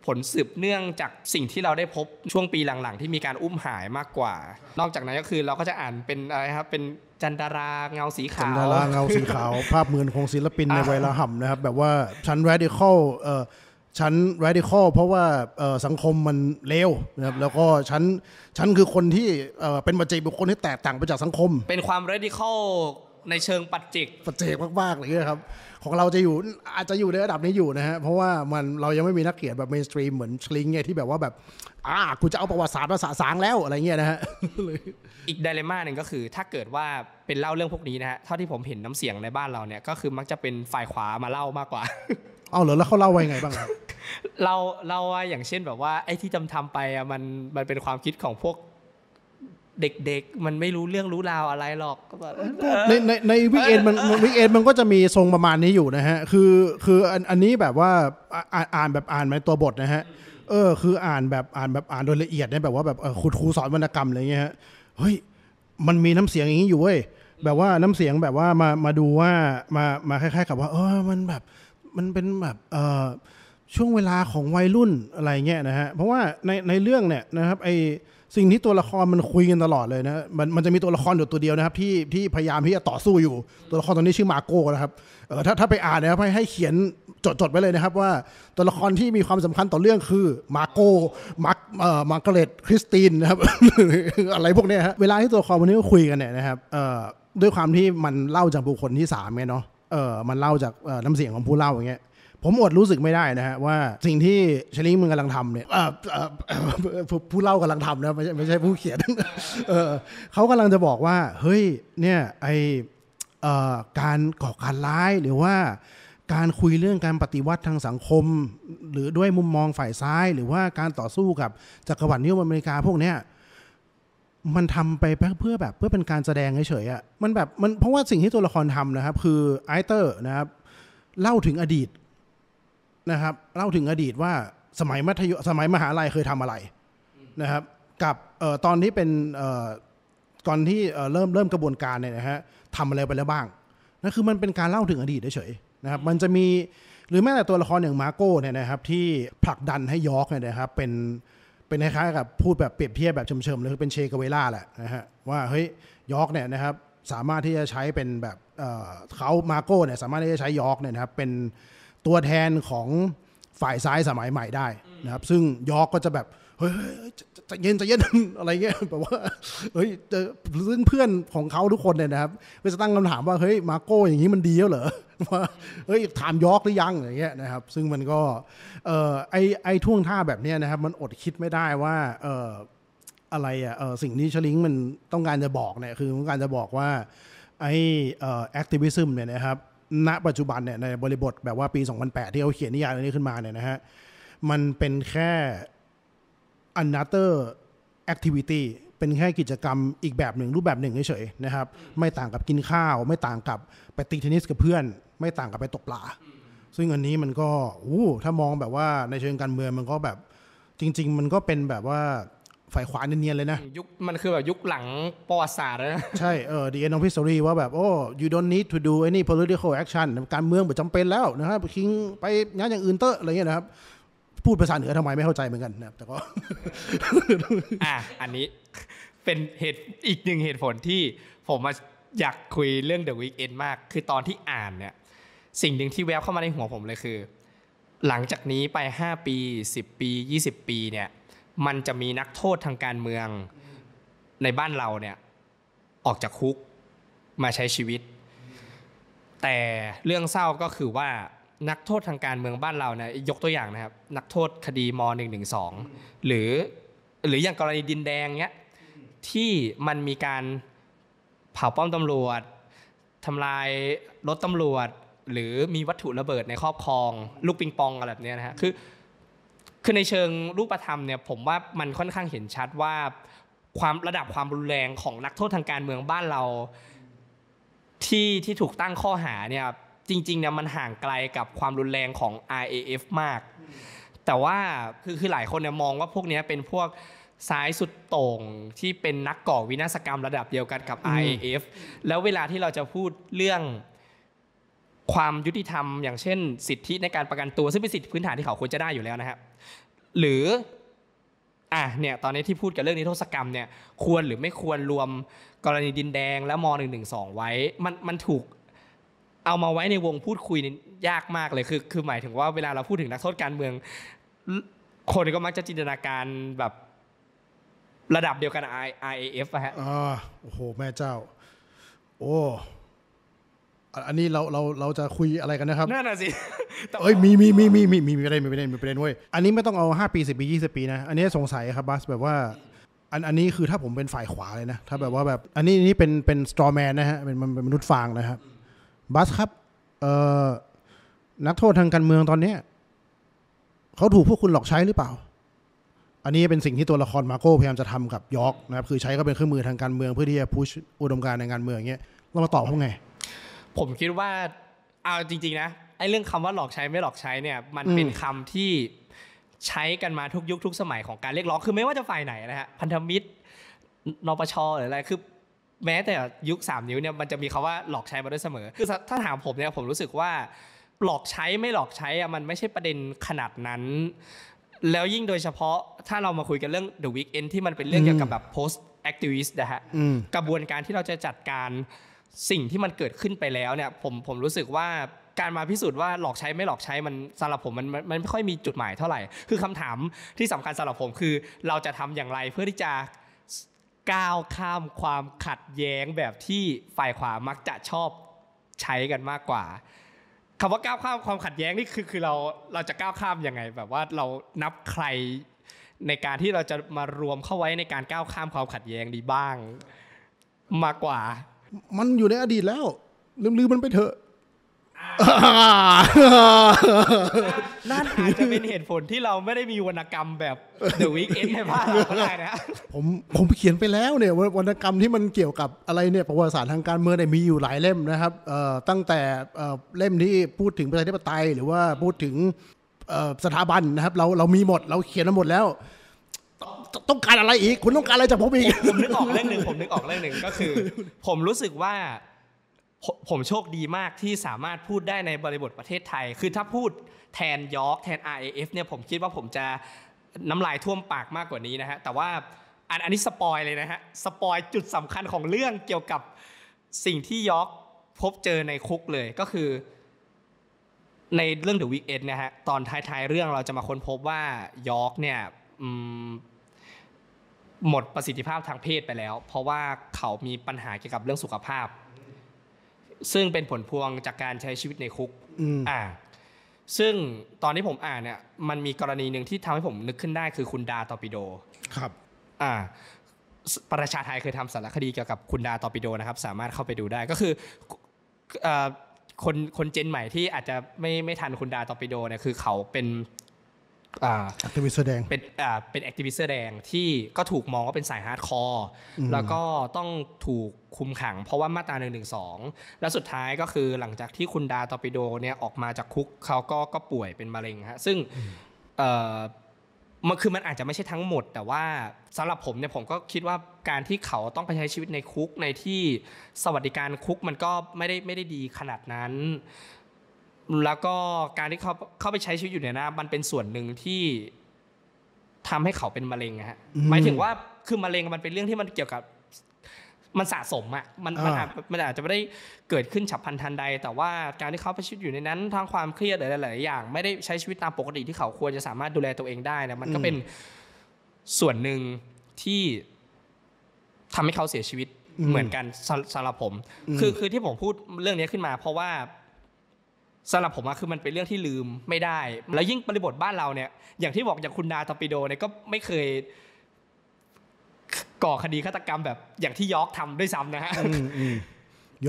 ผลสืบเนื่องจากสิ่งที่เราได้พบช่วงปีหลังๆ ที่มีการอุ้มหายมากกว่า นอกจากนั้นก็คือเราก็จะอ่านเป็นอะไรครับเป็นจันดาราเงาสีขาวจันดาราเงาสีขาวภาพเหมือนของศิลปินในวัยละห่ำนะครับ แบบว่าชั้น r รดิคอลเอ่อชั้น r รดิคอลเพราะว่าสังคมมันเลวนะครับแล้วก็ชั้นชั้นคือคนที่เป็นปัจเจกบุคคลที่แตกต่างไปจากสังคม เป็นความ r รดิคอลในเชิงปัจเจกปัจเจกมากๆเลยครับของเราจะอยู่อาจจะอยู่ในระดับนี้อยู่นะฮะเพราะว่ามันเรายังไม่มีนักเขียนแบบเมนสตรีมเหมือนชลิงไงที่แบบว่าแบบอ่ากูจะเอาประวัติศาสตร์มาสะสางแล้วอะไรเงี้ยนะฮะอีกดเาม่าหนึ่งก็คือ ถ้าเกิดว่าเป็นเล่าเรื่องพวกนี้นะฮะเท่าที่ผมเห็นน้ำเสียงในบ้านเราเนี่ย ก็คือมักจะเป็นฝ่ายขวามาเล่ามากกว่า เอาเหรอแล้วเขาเล่าไว้ไงบ้างเราเราอย่างเช่นแบบว่า ไอ้ที่จำทำไปอ่ะมันมันเป็นความคิดของพวกเด็กๆมันไม่รู้เรื่องรู้ราวอะไรหรอกก็แบบในในในวิกเอ็นมันวิกเอ็นมันก็จะมีทรงประมาณนี้อยู่นะฮะคือคืออันอันนี้แบบว่าอ่านอ่านแบบอ่านไหมตัวบทนะฮะเออ คืออ่านแบบอ่านแบบอ่านโดยละเอียดเนี่ยแบบว่าแบบคครูสอนวรรณกรรมอะไรเงี้ยฮะเฮ้ย มันมีน้ำเสียงอย่างนี้อยู่เว้ยแบบว่าน้ำเสียงแบบว่ามามาดูว่ามามาคล้ายๆกับว่า เออมันแบบมันเป็นแบบเออช่วงเวลาของวัยรุ่นอะไรเงี้ยนะฮะเพราะว่าในในเรื่องเนี่ยนะครับไอสิ่งที่ตัวละครมันคุยกันตลอดเลยนะ มันมันจะมีตัวละครอยู่ตัวเดียวนะครับที่ที่พยายามที่จะต่อสู้อยู่ ตัวละครตัวนี้ชื่อมาโก้นะครับ เออถ้าถ้าไปอ่านนะครับให้ให้เขียนจดจดไว้เลยนะครับ ว่าตัวละครที่มีความสำคัญต่อเรื่องคือมาโก้มาร์เอ่อมาร์กเรตคริสตินนะครับอะไรพวกเนี้ยฮะเวลาที่ตัวละครวันนี้คุยกันเนี่ยนะครับเอ่อด้วยความที่มันเล่าจากบุคคลที่สามไงเนาะเออมันเล่าจากน้ำเสียงของผู้เล่าอย่างเงี้ยผมอดรู้สึกไม่ได้นะฮะว่าสิ่งที่ชลิงมึงกำลังทำเนี่ยผู้เล่ากำลังทำนะไม่ใช่ไม่ใช่ผู้เขียนเขากำลังจะบอกว่าเฮ้ยเนี่ยไอการก่อการร้ายหรือว่าการคุยเรื่องการปฏิวัติทางสังคม หรือด้วยมุมมองฝ่ายซ้าย หรือว่าการต่อสู้กับจักรวรรดินิยมอเมริกาพวกเนี้ยมันทำไปเพื่อแบบเพื่อเป็นการแสดงเฉยๆอ่ะมันแบบมันเพราะว่าสิ่งที่ตัวละครทำนะครับ คือไอเตอร์นะครับเล่าถึงอดีตนะครับ เล่าถึงอดีตว่าสมัยมัธยสมัยมหาลัยเคยทำอะไรนะครับ กับตอนที่เป็นก่อนที่เริ่มเริ่มกระบวนการเนี่ยนะฮะทำอะไรไปแล้วบ้าง นั่นคือมันเป็นการเล่าถึงอดีตเฉยๆนะครับมันจะมีหรือแม้แต่ตัวละครอย่างมาโก้เนี่ยนะครับ ที่ผลักดันให้ยอร์กเนี่ยนะครับ เป็นเป็นคล้ายๆกับพูดแบบเปรียบเทียบแบบเฉมๆเลยคือเป็นเชกเวล่าแหละนะฮะว่าเฮ้ยยอร์กเนี่ยนะครับ สามารถที่จะใช้เป็นแบบเขามาโก้เนี่ยสามารถที่จะใช้ยอร์กเนี่ยนะครับเป็นตัวแทนของฝ่ายซ้ายสมัยใหม่ได้นะครับ ซึ่งยอกก็จะแบบ เฮ้ยจะเย็นจะเย็นอะไรเงี้ยแบบว่าเฮ้ยเจอซึ่งเพื่อนของเขาทุกคนเนี่ยนะครับก็จะตั้งคำถามว่าเฮ้ยมาโก้อย่างนี้มันดีแล้วเหรอว่าเฮ้ยถามยอกหรือยังอะไรเงี้ยนะครับ ซึ่งมันก็เออไอไอท่วงท่าแบบเนี้ยนะครับ มันอดคิดไม่ได้ว่าเอออะไรอ่ะเออสิ่งที่ชลิงมันต้องการจะบอกเนี่ยคือต้องการจะบอกว่าไอเออแอคทิวิซึมเนี่ยนะครับณปัจจุบันเนี่ยในบริบทแบบว่าปี 2008 ที่เขาเขียนนิยายเรื่องนี้ขึ้นมาเนี่ยนะฮะมันเป็นแค่ another activity เป็นแค่กิจกรรมอีกแบบหนึ่งรูปแบบหนึ่งเฉยๆนะครับไม่ต่างกับกินข้าวไม่ต่างกับไปตีเทนนิสกับเพื่อนไม่ต่างกับไปตกปลา ซึ่งอันนี้มันก็อู้ถ้ามองแบบว่าในเชิงการเมืองมันก็แบบจริงๆ มันก็เป็นแบบว่าฝ่ายขวาเนียนๆเลยนะยุคมันคือแบบยุคหลังประวัติศาสตร์นะใช่เออ the end of history ว่าแบบโอ้ you don't need to do any political action การเมืองแบบจำเป็นแล้วนะครับคิงไปงานอย่างอื่นเตอะอะไรเงี้ยนะครับ พูดภาษาเหนือทำไมไม่เข้าใจเหมือนกันนะครับแต่ก็อ่ะอันนี้เป็นเหตุอีกหนึ่งเหตุผลที่ผมอยากคุยเรื่อง The Weekend มาก คือตอนที่อ่านเนี่ย สิ่งหนึ่งที่แวบเข้ามาในหัวผมเลยคือ หลังจากนี้ไป5ปี10ปี 20 ปีเนี่ยมันจะมีนักโทษทางการเมืองในบ้านเราเนี่ยออกจากคุกมาใช้ชีวิต แต่เรื่องเศร้าก็คือว่านักโทษทางการเมืองบ้านเราเนี่ยยกตัวอย่างนะครับนักโทษคดีม .112 หรือหรืออย่างกรณีดินแดงเนี้ย ที่มันมีการเผาป้อมตำรวจทำลายรถตำรวจหรือมีวัตถุระเบิดในครอบครอง ลูกปิงปองอะไรแบบนี้นะฮะคือคือในเชิงรูปธรรมเนี่ยผมว่ามันค่อนข้างเห็นชัดว่าความระดับความรุนแรงของนักโทษทางการเมืองบ้านเรา ที่ที่ถูกตั้งข้อหาเนี่ยจริงๆเนี่ยมันห่างไกลกับความรุนแรงของ RAF มาก แต่ว่าคือคือหลายคนเนี่ยมองว่าพวกนี้เป็นพวกซ้ายสุดโต่งที่เป็นนักก่อวินาศกรรมระดับเดียวกันกับ RAF แล้วเวลาที่เราจะพูดเรื่อง ความยุติธรรม อย่างเช่น สิทธิ ในการประกันตัวซึ่งเป็นสิทธิ พื้นฐานที่เขาควรจะได้อยู่แล้วนะครับหรืออ่ะเนี่ยตอนนี้ที่พูดกับเรื่องนิทศกรรมเนี่ย ควรหรือไม่ควรรวมกรณีดินแดงและม .112 ไว้ มันมันถูกเอามาไว้ในวงพูดคุยยากมากเลยคือ คือหมายถึงว่าเวลาเราพูดถึงนักโทษการเมือง คนก็มักจะจินตนาการแบบระดับเดียวกัน RAF อะฮะอ๋อโอ้โห แม่เจ้า โอ้อันนี้เราเราเราจะคุยอะไรกันนะครับแน่นน่ะสิเอ้ยมีมีมีมีมีมีปะเดนมีปะเดนมีประเด็นเว้ยอันนี้ไม่ต้องเอาห้าปีสิบปียี่สิบปีนะอันนี้สงสัยครับบัสแบบว่าอันอันนี้คือถ้าผมเป็นฝ่ายขวาเลยนะถ้าแบบว่าแบบอันนี้นี่เป็นเป็นสตรอแมนนะฮะเป็นมันเป็นมนุษย์ฟางนะครับ บัสครับ เอ่อนักโทษทางการเมืองตอนเนี้ยเขาถูกพวกคุณหลอกใช้หรือเปล่า อันนี้เป็นสิ่งที่ตัวละครมาโก้พยายามจะทำกับยอร์กนะครับ คือใช้ก็เป็นเครื่องมือทางการเมืองเพื่อที่จะพุชอุดมการณ์ในการเมืองเงี้ยเรามาตอบเขาไงผมคิดว่าเอาจริงๆนะไอ้เรื่องคำว่าหลอกใช้ไม่หลอกใช้เนี่ยมันเป็นคำที่ใช้กันมาทุกยุคทุกสมัยของการเรียกร้องคือไม่ว่าจะฝ่ายไหนนะฮะพันธมิตร นปชหรืออะไรคือแม้แต่ยุค 3 นิ้วเนี่ยมันจะมีคาว่าหลอกใช้มาด้วยเสมอ คือถ้าถามผมเนี่ยผมรู้สึกว่าหลอกใช้ไม่หลอกใช้อะมันไม่ใช่ประเด็นขนาดนั้น แล้วยิ่งโดยเฉพาะถ้าเรามาคุยกันเรื่อง The Weekend ที่มันเป็นเรื่องเกี่ยวกับแบบ post activist นะฮะกระบวนการที่เราจะจัดการสิ่งที่มันเกิดขึ้นไปแล้วเนี่ยผมผมรู้สึกว่าการมาพิสูจน์ว่าหลอกใช้ไม่หลอกใช้มันสำหรับผมมันมันไม่ค่อยมีจุดหมายเท่าไหร่คือคำถามที่สำคัญสำหรับผมคือ เราจะทำอย่างไรเพื่อที่จะก้าวข้ามความขัดแย้งแบบที่ฝ่ายขวามักจะชอบใช้กันมากกว่าคำว่าก้าวข้ามความขัดแย้งนี่คือคือเราเราจะก้าวข้ามยังไง แบบว่าเรานับใครในการที่เราจะมารวมเข้าไว้ในการก้าวข้ามความขัดแย้งดีบ้างมากกว่ามันอยู่ในอดีตแล้ว ลืมลืมมันไปเถอะ นั่นอาจจะเป็นเหตุผลที่เราไม่ได้มีวรรณกรรมแบบ The Weeknd ในบ้านเราได้นะผมผมเขียนไปแล้วเนี่ยวรรณกรรมที่มันเกี่ยวกับอะไรเนี่ย ประวัติศาสตร์ทางการเมืองเนี่ยมีอยู่หลายเล่มนะครับตั้งแต่เล่มที่พูดถึงประชาธิปไตยหรือว่าพูดถึงสถาบันนะครับ เราเรามีหมด เราเขียนมาหมดแล้วต้องการอะไรอีก คุณต้องการอะไรจากผมอีก ผมนึกออกเรื่องหนึ่งผมนึกออกเรื่องหนึ่งก็คือ ผมรู้สึกว่า ผมโชคดีมากที่สามารถพูดได้ในบริบทประเทศไทย คือถ้าพูดแทนยอร์กแทน RAF เนี่ย ผมคิดว่าผมจะน้ำลายท่วมปากมากกว่านี้นะฮะ แต่ว่าอันอันนี้สปอยเลยนะฮะสปอยจุดสำคัญของเรื่องเกี่ยวกับสิ่งที่ยอร์กพบเจอในคุกเลยก็คือ ในเรื่อง The Weekend นะฮะตอนท้ายๆ เรื่องเราจะมาค้นพบว่ายอร์กเนี่ยหมดประสิทธิภาพทางเพศไปแล้ว เพราะว่าเขามีปัญหาเกี่ยวกับเรื่องสุขภาพ ซึ่งเป็นผลพวงจากการใช้ชีวิตในคุก อ่า ซึ่งตอนที่ผมอ่านเนี่ยมันมีกรณีหนึ่งที่ทำให้ผมนึกขึ้นได้คือคุณดาตอปิโดครับ อ่า ประชาไทยเคยทำสารคดีเกี่ยวกับคุณดาตอปิโดนะครับสามารถเข้าไปดูได้ก็คือคนคนเจนใหม่ที่อาจจะไม่ไม่ทันคุณดาตอปิโดเนี่ยคือเขาเป็นแอคทิวิสเสอร์แดงเป็นอ่าเป็นแอคทิวิสเตอร์แดงที่ก็ถูกมองว่าเป็นสายฮาร์ดคอร์ แล้วก็ต้องถูกคุมขัง เพราะว่ามาตรา1นึและสุดท้ายก็คือหลังจากที่คุณดาตอปิโดเนี่ยออกมาจากคุกเขาก็ก็ป่วยเป็นมะเร็งฮะ ซึ่งเออ่มันคือมันอาจจะไม่ใช่ทั้งหมด แต่ว่าสำหรับผมเนี่ยผมก็คิดว่าการที่เขาต้องไปใช้ชีวิตในคุกในที่สวัสดิการคุกมันก็ไม่ได้ไม่ได้ดีขนาดนั้นแล้วก็การที่เขาเข้าไปใช้ชีวิตอยู่เนี่ยนะมันเป็นส่วนหนึ่งที่ทำให้เขาเป็นมะเร็งนะฮะหมายถึงว่าคือมะเร็งมันเป็นเรื่องที่มันเกี่ยวกับมันสะสมอ่ะมันมันอาจมันอาจจะไม่ได้เกิดขึ้นฉับพลันทันใด แต่ว่าการที่เขาไปชีวิตอยู่ในนั้น ทางความเครียดหลายๆอย่าง ไม่ได้ใช้ชีวิตตามปกติที่เขาควรจะสามารถดูแลตัวเองได้นะมันก็เป็นส่วนหนึ่งที่ทำให้เขาเสียชีวิตเหมือนกันสำหรับผม คือคือที่ผมพูดเรื่องนี้ขึ้นมา เพราะว่าสำหรับผมอะคือมันเป็นเรื่องที่ลืมไม่ได้ แล้วยิ่งบริบทบ้านเราเนี่ยอย่างที่บอกอย่างคุณนาตปิโดเนี่ยก็ไม่เคย ก่อคดีฆาตกรรม แบบอย่างที่ยอกทำด้วยซ้ำนะฮะ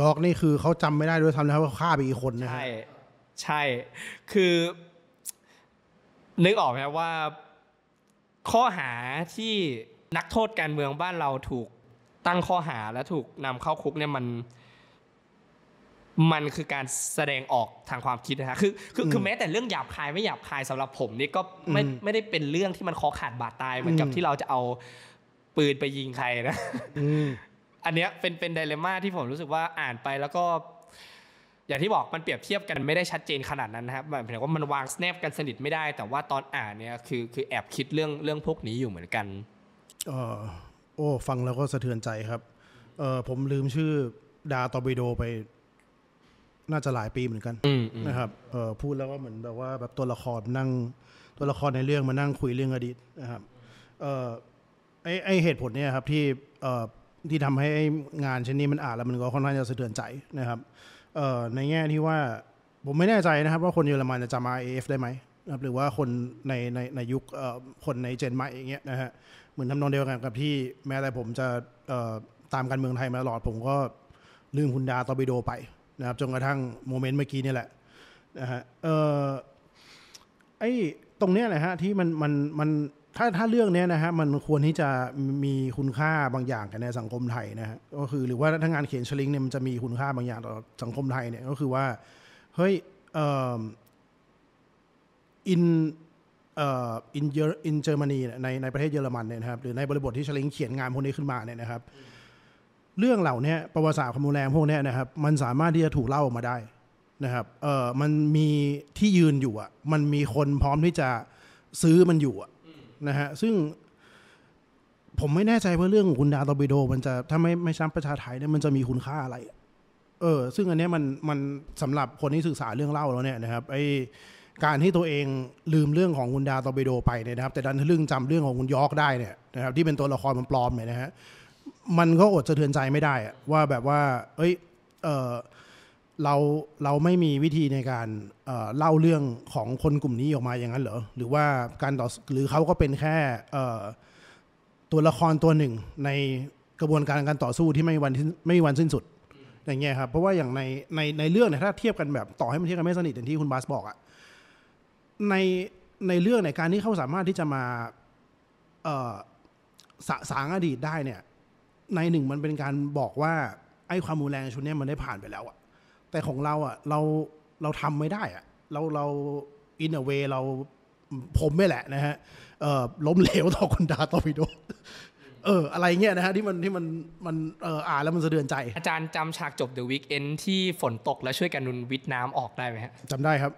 ยอกนี่คือเขาจำไม่ได้ด้วยซ้ำนะ้วว่าฆ่าไปอีกคนนะใช่ใช่ คือ นึกออกไหมว่า ข้อหาที่นักโทษการเมืองบ้านเราถูกตั้งข้อหาและถูกนำเข้าคุกเนี่ยมันมันคือการแสดงออกทางความคิดนะฮะ คือ คือ คือแม้แต่เรื่องหยาบคายไม่หยาบคายสำหรับผมนี่ก็ไม่ไม่ได้เป็นเรื่องที่มันคอขาดบาดตายเหมือนกับที่เราจะเอาปืนไปยิงใครนะอันเนี้ยเป็นเป็นไดเรม่าที่ผมรู้สึกว่าอ่านไปแล้วก็ อย่างที่บอกมันเปรียบเทียบกันไม่ได้ชัดเจนขนาดนั้นนะครับหมายถึงว่ามันวางสแนปกันสนิทไม่ได้ แต่ว่าตอนอ่านเนี่ยคือคือแอบคิดเรื่องเรื่องพวกนี้อยู่เหมือนกันเออโอ้ฟังแล้วก็สะเทือนใจครับ เออผมลืมชื่อดาตอบิโดไปน่าจะหลายปีเหมือนกันนะครับเออพูดแล้วก็เหมือนแบบว่าแบบตัวละครนั่งตัวละครในเรื่องมานั่งคุยเรื่องอดีตนะครับเออไอไอเหตุผลเนี่ยครับที่เออที่ทำให้งานชิ้นนี้มันอ่านแล้วมันก็ค่อนข้างจะสะเทือนใจนะครับเออในแง่ที่ว่าผมไม่แน่ใจนะครับ ว่าคนเยอรมันจะจำเ a f ได้ไหมนะครับหรือว่าคนในในในยุคคนในเจนใหม่อย่างเงี้ยนะฮะเหมือนทำนองเดียวกันกับที่แม้แต่ผมจะตามการเมืองไทยมาตลอดผมก็ ลืมคุณดาตอบิโดไปนะครับจนกระทั่งโมเมนต์เมื่อกี้นี่แหละนะฮะเออไอ้ตรงเนี้ยแหละฮะที่มันมันมันถ้าถ้าเรื่องเนี้ยนะฮะมันควรที่จะมีคุณค่าบางอย่างกันในสังคมไทยนะฮะก็คือหรือว่าถ้างานเขียนชลิงเนี่ยมันจะมีคุณค่าบางอย่างต่อสังคมไทยเนี่ยก็คือว่า เฮ้ยเอ่ออินเอ่ออินเยอร์อินเจอรมนีในในประเทศเยอรมันเนี่ยนะครับ หรือในบริบทที่ชลิงเขียนงานพวกนี้ขึ้นมาเนี่ยนะครับ mm. เรื่องเหล่านี้ประวัติศาสตร์ความรุนแรงพวกนี้นะครับมันสามารถที่จะถูกเล่าออกมาได้นะครับเออมันมีที่ยืนอยู่อ่ะ มันมีคนพร้อมที่จะซื้อมันอยู่อ่ะนะฮะซึ่งผมไม่แน่ใจว่าเรื่องของคุณดาตอบิโด มันจะถ้าไม่ไม่ช้ำประชาไทยเนี่ยมันจะมีคุณค่าอะไร เออ ซึ่งอันนี้มันมันสำหรับคนที่ศึกษาเรื่องเล่าแล้วเนี่ยนะครับไอการที่ตัวเองลืมเรื่องของคุณดาตอบิโดไปเนี่ยนะครับ แต่ดันทะลึ่งจำเรื่องของคุณยอร์กได้เนี่ยนะครับที่เป็นตัวละครมันปลอมเนี่ยนะฮะมันก็อดสะเทือนใจไม่ได้ ว่าแบบว่าเอ้ยเออเรา เราไม่มีวิธีในการเเล่าเรื่องของคนกลุ่มนี้ออกมาอย่างนั้นเหรอ หรือว่าการต่อหรือเขาก็เป็นแค่ตัวละครตัวหนึ่ง ในกระบวนการการต่อสู้ที่ไม่มีวันไม่มีวันสิ้นสุด อย่างเงี้ยครับ เพราะว่าอย่างในในในเรื่องเนี่ยถ้าเทียบกันแบบต่อให้มันเทียบกัน ไม่สนิทอย่างที่คุณบาสบอกอะใน ในเรื่องเนการที่เขาสามารถที่จะมาสะสางอดีตได้เนี่ยในหนึ่งมันเป็นการบอกว่า ไอ้ความรุนแรงชุดนี้มันได้ผ่านไปแล้วอะแต่ของเราอะเราเราทำไม่ได้อะเรา เราอินเอเวเราผมไม่แหละนะฮะ เออล้มเหลว ต่อคนดาต่อพิโดเออ อะไรเงี้ยนะฮะ ที่มันที่มันมันเอออ่านแล้วมันสะเดือนใจ อาจารย์จำฉากจบ The Weekend ที่ฝนตกแล้วช่วยกันนุนวิทน้ำออกได้ไหมฮะจำได้ครับ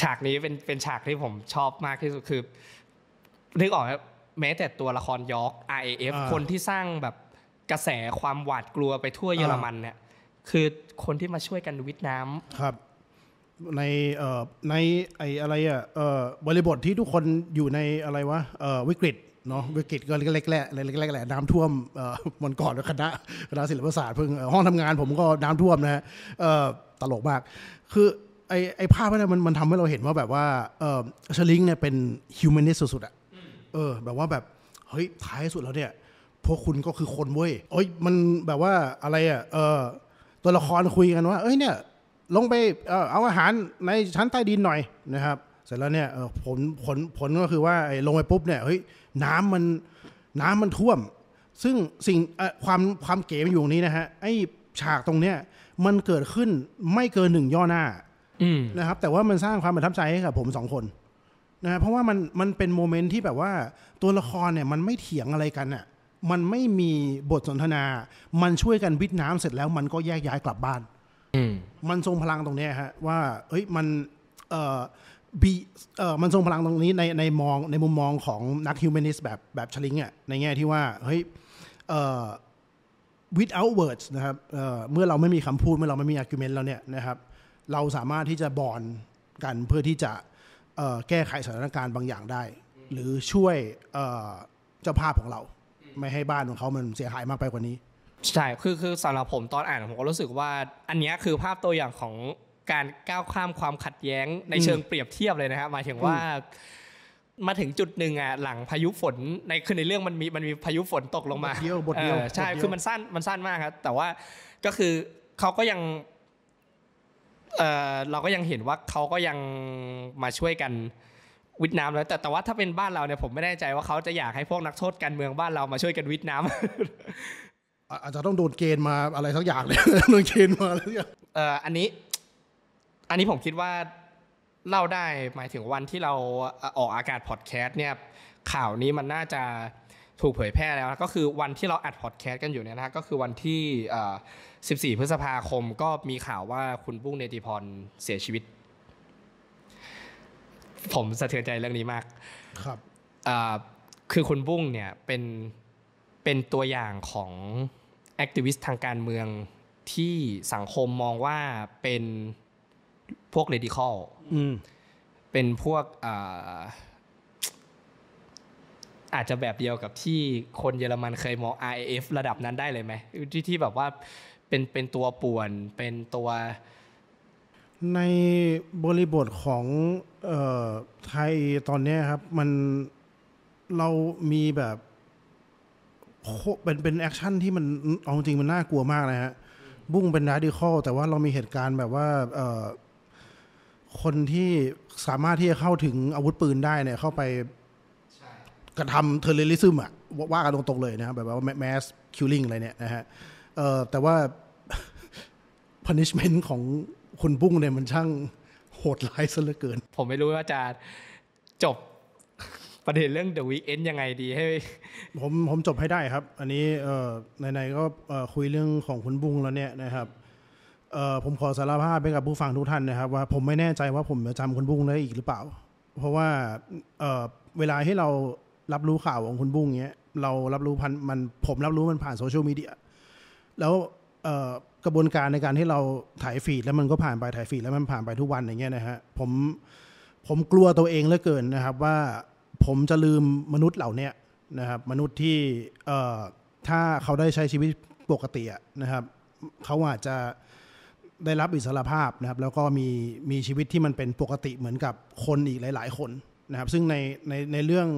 ฉากนี้เป็นเป็นฉากที่ผมชอบมากที่สุดคือนึกออกครับแม้แต่ตัวละครยอร์ก RAF คนที่สร้างแบบกระแสความหวาดกลัวไปทั่วเยอรมันเนี่ย คือคนที่มาช่วยกันวิทน้ำครับในในไออะไรอ่ะบริบทที่ทุกคนอยู่ในอะไรวะวิกฤตเนาะ วิกฤตก็เล็กๆแหละเล็กๆแหละน้ำท่วมเอวันก่อนคณะคณะศิลปศาสตร์เพิ่งห้องทำงานผมก็น้ำท่วมนะฮะตลกมาก คือไอไอภาพนั้นมันมันทำให้เราเห็นว่าแบบว่าเชลิงเนี่ยเป็นฮิวแมนิสสุดๆอะออแบบว่าแบบเฮ้ยท้ายสุดแล้วเนี่ยพวกคุณก็คือคนเว้ยเอ้ยมันแบบว่าอะไรอ่ะเออตัวละครคุยกันว่าเอ้ยเนี่ยลงไปเออเอาอาหารในชั้นใต้ดินหน่อยนะครับ เสร็จแล้วเนี่ยผลผลผลก็คือว่าไอ้ลงไป ปุ๊บเนี่ยเฮ้ยน้ำมันน้ำมันท่วม ซึ่งสิ่งความความเก๋มันอยู่ตรงนี้นะฮะไอ้ฉากตรงเนี้ยมันเกิดขึ้นไม่เกินหนึ่งย่อหน้านะครับ แต่ว่ามันสร้างความประทับใจให้กับผมสองคนนะเพราะว่ามันมันเป็นโมเมนต์ที่แบบว่า ตัวละครเนี่ย มันไม่เถียงอะไรกันอ่ะ มันไม่มีบทสนทนา มันช่วยกันวิทน้ำเสร็จแล้วมันก็แยกย้ายกลับบ้านมันทรงพลังตรงนี้ฮะว่าเอ้ยมันเอ่อบีเอ่อมันทรงพลังตรงนี้ในในมองในมุมมองของนักฮิวแมนิสต์แบบแบบชลิงอะ่ะในแง่ที่ว่าเฮ้ยเอ่อ without words นะครับเอ่อเมื่อเราไม่มีคำพูดเมื่อเราไม่มี argument แล้วเนี่ยนะครับ เราสามารถที่จะบอนกันเพื่อที่จะแก้ไขสถานการณ์บางอย่างได้ หรือช่วยเจ้าภาพของเรา ไม่ให้บ้านของเขามันเสียหายมากไปกว่านี้ ใช่คือคือสำหรับผมตอนอ่านผมก็รู้สึกว่า อันนี้คือภาพตัวอย่างของการก้าวข้ามความขัดแย้ง ในเชิงเปรียบเทียบเลยนะครับหมายถึงว่ามาถึงจุดหนึ่งอ่ะหลังพายุฝนในคือในเรื่องมันมีมันมีพายุฝนตกลงมาเดียวบทเดียว ใช่คือมันสั้นมันสั้นมากครับ แต่ว่าก็คือเขาก็ยังเราก็ยังเห็นว่าเขาก็ยังมาช่วยกันวิทน้ำแล้วแต่แต่ว่าถ้าเป็นบ้านเราเนี่ยผมไม่แน่ใจว่าเขาจะอยากให้พวกนักโทษการเมืองบ้านเรามาช่วยกันวิทน้ำอาจจะต้องโดนเกณฑ์มาอะไรสักอย่างเลยโดนเกณฑ์มาแล้วเน่ยเอออันนี้อันนี้ผมคิดว่าเล่าได้หมายถึงวันที่เราออกอากาศพอดแคสต์เนี่ยข่าวนี้มันน่าจะถูกเผยแพร่แล้วก็คือวันที่เราอัดพอดแคสต์กันอยู่เนี่ยนะก็คือวันที่ 14 พฤษภาคมก็มีข่าวว่าคุณบุ้งเนติพรเสียชีวิต ผมสะเทือนใจเรื่องนี้มาก ครับคือคุณบุ้งเนี่ยเป็น เป็นตัวอย่างของ แอคทิวิสต์ทางการเมืองที่สังคมมองว่าเป็นพวกเรดิคอลเป็นพวกอาจจะแบบเดียวกับที่คนเยอรมันเคยมอง RAF ระดับนั้นได้เลยไหม ที่ที่แบบว่าเป็นเป็นตัวป่วนเป็นตัว ในบริบทของออไทยตอนนี้ครับมันเรามีแบบเป็นเป็นแอคชั่นที่มันเอาจริงมันน่ากลัวมากนะฮะบุ้งเป็นราดิคอลแต่ว่าเรามีเหตุการณ์แบบว่าคนที่สามารถที่จะเข้าถึงอาวุธปืนได้เนี่ยเข้าไปกระทำเทอร์เรลิซึมอะว่ากันตรงๆเลยนะครับแบบว่าแมสคิลลิ่งอะไรเนี่ยนะฮะแต่ว่า punishment ของคุณบุ้งเนี่ยมันช่างโหดร้ายซะเหลือเกิน ผมไม่รู้ว่าจะจบประเด็นเรื่องเด e w e e k n นยังไงดีให้ผมผมจบให้ได้ครับ อันนี้ในในก็คุยเรื่องของคุณบุ้งแล้วเนี่ยนะครับผมขอสารภาพไปกับผู้ฟังทุกท่านนะครับ ว่าผมไม่แน่ใจว่าผมจะจำคุณบุ้งได้อีกหรือเปล่า เพราะว่าเเวลาที่เรารับรู้ข่าวของคุณบุ้งเงี้ยเรารับรู้พันมันผมรับรู้มันผ่านโซเชียลมีเดียแล้วกระบวนการในการที่เราถ่ายฟีด แล้วมันก็ผ่านไปถ่ายฟีดแล้วมันผ่านไปทุกวันอย่างเงี้ยนะฮะผมผมกลัวตัวเองเหลือเกินนะครับว่าผมจะลืมมนุษย์เหล่านี้นะครับมนุษย์ที่ถ้าเขาได้ใช้ชีวิตปกตินะครับเขาอาจจะได้รับอิสรภาพนะครับ แล้วก็มีมีชีวิตที่มันเป็นปกติเหมือนกับคนอีกหลาย ๆ คนนะครับซึ่งในในในเรื่อง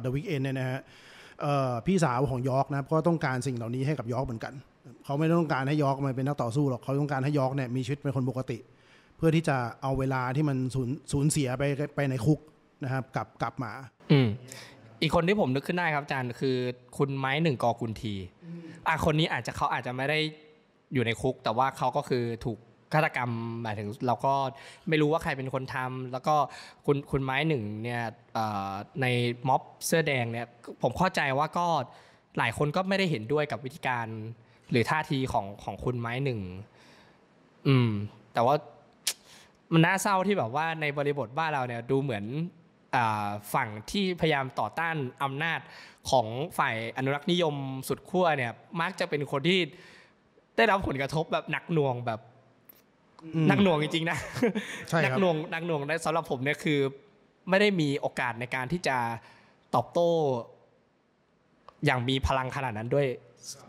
เดอะวิกเอนเนี่ยนะฮะพี่สาวของยอร์กนะครับก็ต้องการสิ่งเหล่านี้ให้กับยอร์กเหมือนกัน เขาไม่ต้องการให้ยอร์กมาเป็นนักต่อสู้หรอกเขาต้องการให้ยอร์กเนี่ยมีชีวิตเป็นคนปกติ เพื่อที่จะเอาเวลาที่มันสูญเสียไปไปในคุกนะครับกลับกลับมาอือีกคนที่ผมนึกขึ้นได้ครับอาจารย์คือคุณไม้หนึ่งกอคุณทีอ่ะคนนี้อาจจะเขาอาจจะไม่ได้อยู่ในคุกแต่ว่าเขาก็คือถูกฆาตกรรมหมายถึงเราก็ไม่รู้ว่าใครเป็นคนทำ แล้วก็คุณคุณไม้หนึ่งเนี่ยในม็อบเสื้อแดงเนี่ยผมเข้าใจว่าก็หลายคนก็ไม่ได้เห็นด้วยกับวิธีการหรือท่าทีของของคุณไม้หนึ่งอืมแต่ว่ามันน่าเศร้าที่แบบว่าในบริบทบ้านเราเนี่ยดูเหมือนฝั่งที่พยายามต่อต้านอำนาจของฝ่ายอนุรักษ์นิยมสุดขั้วเนี่ยมักจะเป็นคนที่ได้รับผลกระทบแบบหนักหน่วงแบบนักหน่วงจริงๆนะนักหน่วงนักหน่วงสำหรับผมเนี่ยคือไม่ได้มีโอกาสในการที่จะตอบโต้ อย่างมีพลังขนาดนั้นด้วย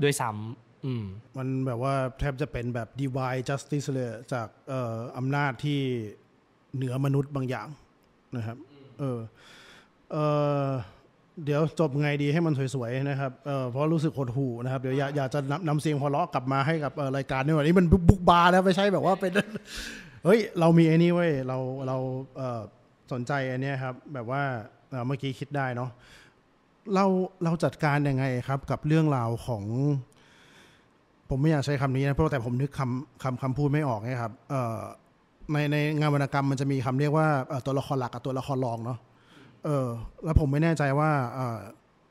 ด้วยซ้ำ มันแบบว่าแทบจะเป็นแบบ divine justice เลยจากเอออำนาจที่เหนือมนุษย์บางอย่างนะครับ เออ เออเดี๋ยวจบไงดีให้มันสวย ๆ นะครับ เพราะรู้สึกหดหู่นะครับ เดี๋ยวอยากจะนำนเสียงพอเลาะกลับมาให้กับรายการนี่วันนี้มันบุกบาร์นะไม่ใช่ แบบว่าเป็น เฮ้ย เรามีไอ้นี่เว้ยเราเราเสนใจอันนี้ครับ แบบว่าเมื่อกี้คิดได้เนาะ เราเราจัดการยังไงครับ กับเรื่องราวของ ผมไม่อยากใช้คำนี้นะเพราะแต่ผมนึกคำคำคำพูดไม่ออกนะครับในในงานวรรณกรรมมันจะมีคำเรียกว่าตัวละครหลักกับตัวละครรองเนาะเออแล้วผมไม่แน่ใจว่า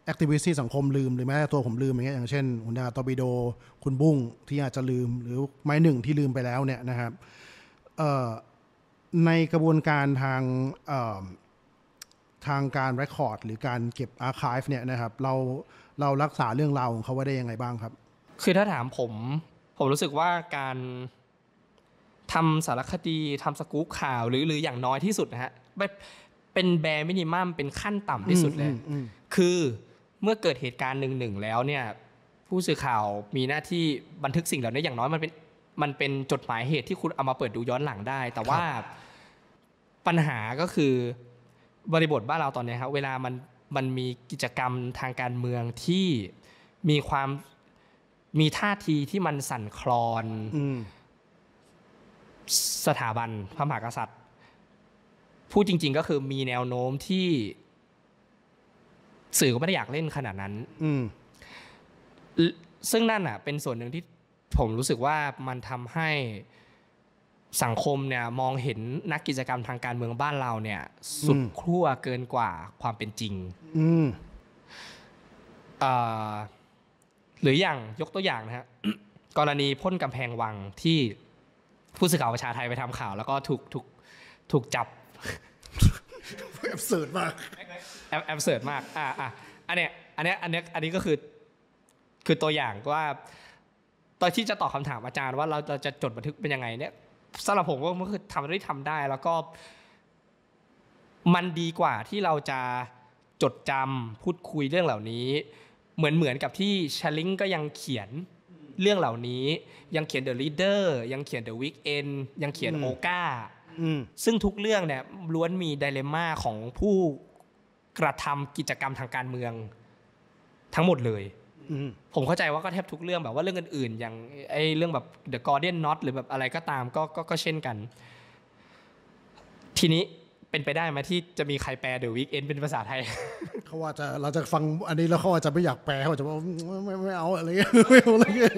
แอคทิวิสต์ที่สังคมลืม หรือแม้แต่ตัวผมลืมอย่างเงี้ยอย่างเช่นคุณดาตอบิโดคุณบุ้งที่อาจจะลืมหรือไม้หนึ่งที่ลืมไปแล้วเนี่ยนะครับในกระบวนการทางทางการรคคอร์ดหรือการเก็บอาร์คีฟเนี่ยนะครับ เราเรารักษาเรื่องราวของเขาไว้ได้ยังไงบ้างครับ คือถ้าถามผมผมรู้สึกว่าการทำสารคดีทำสกู๊ปข่าวหรือหรืออย่างน้อยที่สุดนะฮะเป็นแบร์มินิมัมเป็นขั้นต่ำที่สุดเลย คือเมื่อเกิดเหตุการณ์หนึ่งหนึ่งแล้วเนี่ยผู้สื่อข่าวมีหน้าที่บันทึกสิ่งเหล่านี้อย่างน้อย มันเป็นมันเป็นจดหมายเหตุที่คุณเอามาเปิดดูย้อนหลังได้ แต่ว่าปัญหาก็คือบริบทบ้านเราตอนนี้ครับเวลามันมันมีกิจกรรมทางการเมืองที่มีความมีท่าทีที่มันสั่นคลอนสถาบันพระมหากษัตริย์พูดจริง ๆก็คือมีแนวโน้มที่สื่อก็ไม่ได้อยากเล่นขนาดนั้น อืซึ่งนั่นอ่ะ เป็นส่วนหนึ่งที่ ผมรู้สึกว่ามันทำให้สังคมเนี่ยมองเห็นนักกิจกรรมทางการเมืองบ้านเรา เนี่ย สุดขั้วเกินกว่าความเป็นจริง หรืออย่างยกตัวอย่างนะฮะกรณีพ่นกำแพงวังที่ผู้สื่อข่าวประชาไทยไปทำข่าว แล้วก็ถูกถูกถูกจับแอบเสิร์ตมากแอบแอบเสิร์ตมาก อ่าอ่ะอันเนี้ย อันเนี้ย อันเนี้ย อันนี้ก็คือ คือตัวอย่างว่า ตอนที่จะตอบคาถามอาจารย์ว่าเราเราจะจดบันทึกเป็นยังไงเนี่ยสำหรับผมก็คือทำได้ทำได้ แล้วก็ มันดีกว่าที่เราจะจดจำพูดคุยเรื่องเหล่านี้ เหมือนเหมือนกับที่ชลิงก็ยังเขียนเรื่องเหล่านี้ ยังเขียน The Leader ยังเขียน The Weekend ยังเขียนโอกาซึ่งทุกเรื่องเนี่ยล้วนมีไดเลม่าของผู้กระทำกิจกรรมทางการเมืองทั้งหมดเลยผมเข้าใจว่าก็แทบทุกเรื่องแบบว่าเรื่องอื่น ๆ อย่างไอเรื่องแบบ The Guardian Not หรือแบบอะไรก็ตามก็ก็เช่นกัน ทีนี้เป็นไปได้ไหมที่จะมีใครแปลเดอะวิกเอนเป็นภาษาไทยเขาว่าจะเราจะฟังอันนี้แล้วเขาอาจจะไม่อยากแปลเขาจะบอกไม่ไม่เอาอะไรเงี้ยไม่เอาอะไรเงี้ย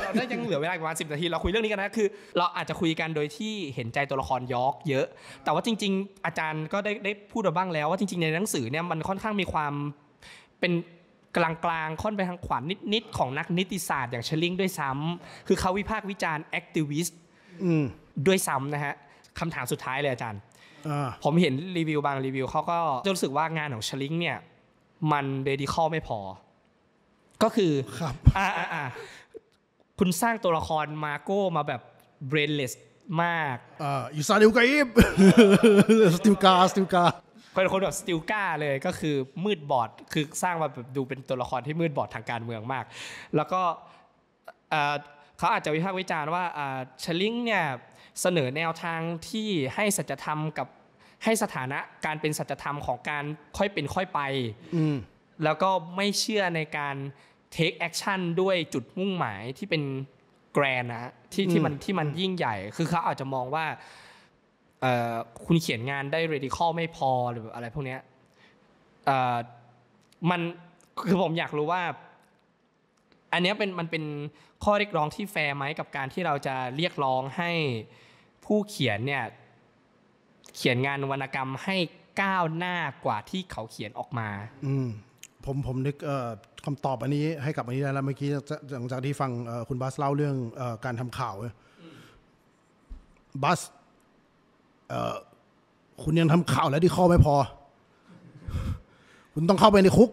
เราได้ยังเหลือเวลาประมาณสินาทีเราคุยเรื่องนี้กันนะคือเราอาจจะคุยกันโดยที่เห็นใจตัวละครยอกเยอะ แต่ว่าจริง ๆ อาจารย์ก็ได้ได้พูดมาบ้างแล้วว่าจริงๆ ในหนังสือเนี่ยมันค่อนข้างมีความเป็นกลางๆค่อนไปทางขวานิดๆของนักนิติศาสตร์อย่างเชลิงด้วยซ้ำ คือเขาวิพากษ์วิจารณ์แอคทิวิสต์ด้วยซ้ำนะฮะคำถามสุดท้ายเลยอาจารย์ผมเห็นรีวิวบางรีวิวเขาก็จะรู้สึกว่างานของชลิงเนี่ย มันเบดิคอไม่พอ ก็คือ ครับ อ่าคุณสร้างตัวละครมาโก้มาแบบเบรนเลสมากอ่าอิซาดิวกาอิบสติวกาสติวกาเป็นคนแบบสติลกาเลยก็คือมืดบอด คือสร้างมาแบบดูเป็นตัวละครที่มืดบอดทางการเมืองมาก แล้วก็เขาอาจจะวิพากษ์วิจารณ์ว่าชลิงเนี่ยเสนอแนวทางที่ให้สัจธรรมกับให้สถานะการเป็นสัจธรรมของการค่อยเป็นค่อยไป แล้วก็ไม่เชื่อในการเทคแอคชั่นด้วยจุดมุ่งหมายที่เป็นแกรนนะที่ที่มันที่มันยิ่งใหญ่คือเขาอาจจะมองว่าคุณเขียนงานได้เรดิคอลไม่พอหรืออะไรพวกนี้มันคือผมอยากรู้ว่า อันนี้เป็นมันเป็นข้อเรียกร้องที่แฟร์ไหมกับการที่เราจะเรียกร้องให้ผู้เขียนเนี่ย เขียนงานวรรณกรรมให้ก้าวหน้ากว่าที่เขาเขียนออกมา อืผมผมนึกคำตอบอันนี้ให้กับอันนี้ได้แล้วเมื่อกี้หลังจากที่ฟังคุณบัสเล่าเรื่องการทำข่าวบัสคุณยังทำข่าวแล้วที่ข้อไม่พอ คุณต้องเข้าไปในคุก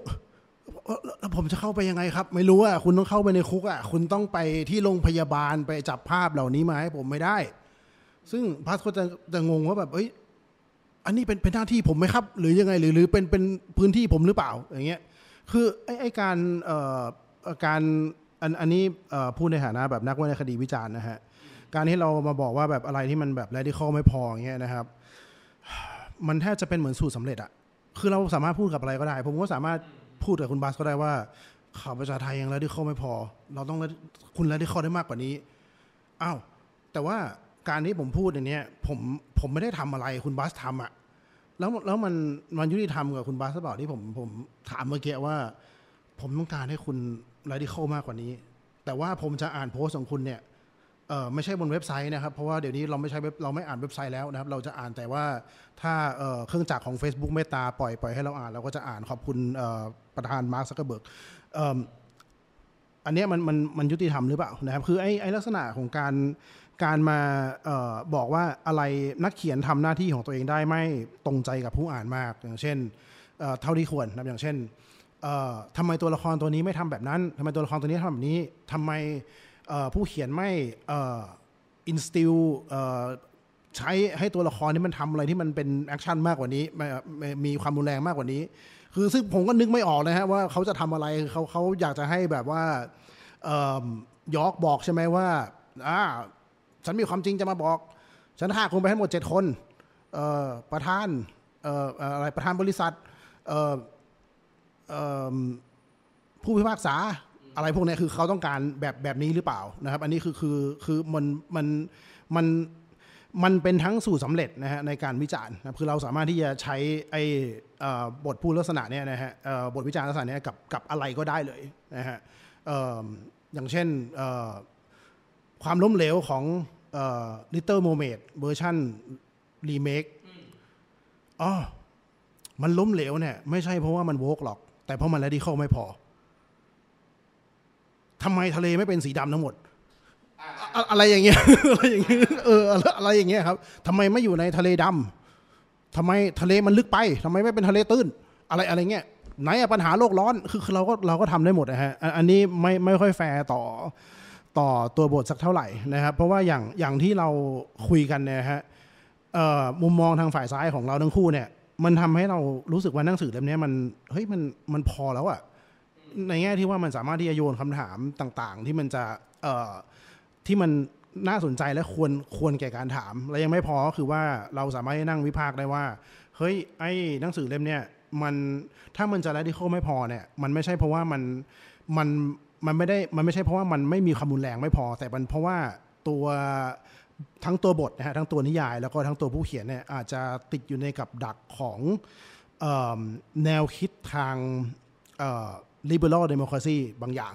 แล้วผมจะเข้าไปยังไงครับ ไม่รู้อ่ะคุณต้องเข้าไปในคุกอ่ะคุณต้องไปที่โรงพยาบาลไปจับภาพเหล่านี้มาให้ผมไม่ได้ซึ่งพาสก็จะจะงงว่าแบบ เอ้ยอันนี้เป็นเป็นหน้าที่ผมไหมครับ หรือยังไงหรือหรือเป็นเป็นพื้นที่ผมหรือเปล่าอย่างเงี้ย คือไอ้ไอ้การเอ่อการอันอันนี้พูดในฐานะแบบนักวิรยาคดีวิจารณ์นะฮะการที่เรามาบอกว่าแบบอะไรที่มันแบบแรดิคอลไม่พออย่างเงี้ยนะครับ มันแทบจะเป็นเหมือนสูตรสาเร็จอะคือเราสามารถพูดกับอะไรก็ได้ ผมก็สามารถพูดกับคุณบาสก็ได้ว่าข่าวประชาไทยยังแรดิคอลไม่พอ เราต้องคุณแรดิคอลได้มากกว่านี้อ้าวแต่ว่าการที่ผมพูดอันนี้ผมผมไม่ได้ทำอะไรคุณบัสทำอ่ะแล้วแล้วมันมันยุติธรรมกับคุณบัสหรือเปล่าที่ผมผมถามเมื่อกี้ว่าผมต้องการให้คุณได้เข้ามากกว่านี้ แต่ว่าผมจะอ่านโพสต์ของคุณเนี่ยเออไม่ใช่บนเว็บไซต์ นะครับเพราะว่าเดี๋ยวนี้เราไม่ใช้เราไม่อ่านเว็บไซต์แล้วนะครับเราจะอ่านแต่ว่าถ้าเเครื่องจักรของ Facebook เมตตาปล่อยปล่อยให้เราอ่านเราก็จะอ่านขอบคุณประธานมาร์คซักเกอร์เบิร์กอันนี้มันมันมันยุติธรรมหรือเปล่านะครับคือไอ้ไอลักษณะของการการมาออบอกว่าอะไรนักเขียนทำหน้าที่ของตัวเองได้ไม่ตรงใจกับผู้อ่านมาก อย่างเช่น เท่าที่ควรนะอย่างเช่นทำไมตัวละครตัวนี้ไม่ทำแบบนั้นทำไมตัวละครตัวนี้ทำแบบนี้ทำไมผู้เขียนไม่อินสติลใช้ให้ตัวละครนี้มันทำอะไรที่มันเป็นแอคชั่นมากกว่านี้ มีความรุนแรงมากกว่านี้ คือซึ่งผมก็นึกไม่ออกนะฮะว่าเขาจะทำอะไรเขาเขาอยากจะให้แบบว่ายอกบอกใช่ไหมว่าอ่าฉันมีความจริงจะมาบอก ฉันห้าคนไปให้หมดเจ็ดคน ประธานอะไรประธานบริษัทผู้พิพากษาอะไรพวกนี้คือเขาต้องการแบบแบบนี้หรือเปล่านะครับ อันนี้คือคือคือมันมันมันมันเป็นทั้งสูตรสาเร็จนะฮะในการวิจารณ์นะคือเราสามารถที่จะใช้ไอ้บทพูดลักษณะเนี้ยนะฮะบทวิจารณ์ลักษณะเนี้ยกับกับอะไรก็ได้เลยนะฮะอย่างเช่นความล้มเหลวของลิเตอร์โมเมดเวอร์ชันรีเมคอ๋อมันล้มเหลวเนี่ย ไม่ใช่เพราะว่ามันโวกหรอก แต่เพราะมันแรดิเข้าไม่พอทำไมทะเลไม่เป็นสีดำทั้งหมด อะไรอย่างเงี้ยอะไรอย่างเงี้ยเอออะไรอย่างเงี้ยครับทำไมไม่อยู่ในทะเลดำทำไมทะเลมันลึกไปทำไมไม่เป็นทะเลตื้นอะไรอะไรเงี้ยไหนปัญหาโลกร้อนคือเราก็เราก็ทำได้หมดนะฮะอันนี้ไม่ไม่ค่อยแฟร์ต่อต่อตัวบทสักเท่าไหร่นะครับ เพราะว่าอย่างอย่างที่เราคุยกันเนี่ยฮะมุมมองทางฝ่ายซ้ายของเราทั้งคู่เนี่ย มันทำให้เรารู้สึกว่าหนังสือเล่มนี้มันเฮ้ยมันมันพอแล้วอะในแง่ที่ว่ามันสามารถที่จะโยนคำถามต่างๆ ที่มันจะเอที่มันน่าสนใจและควรควรแก่การถาม และยังไม่พอก็คือว่าเราสามารถนั่งวิพากษ์ได้ว่าเฮ้ยไอ้หนังสือเล่มเนี่ยมันถ้ามันจะ radical ไม่พอเนี่ยมันไม่ใช่เพราะว่ามันมันมันไม่ได้มันไม่ใช่เพราะว่ามันไม่มีความรุนแรงไม่พอ แต่มันเพราะว่าตัวทั้งตัวบทนะฮะทั้งตัวนิยาย แล้วก็ทั้งตัวผู้เขียนเนี่ยอาจจะติดอยู่ในกับดักของแนวคิดทาง liberal democracy บางอย่าง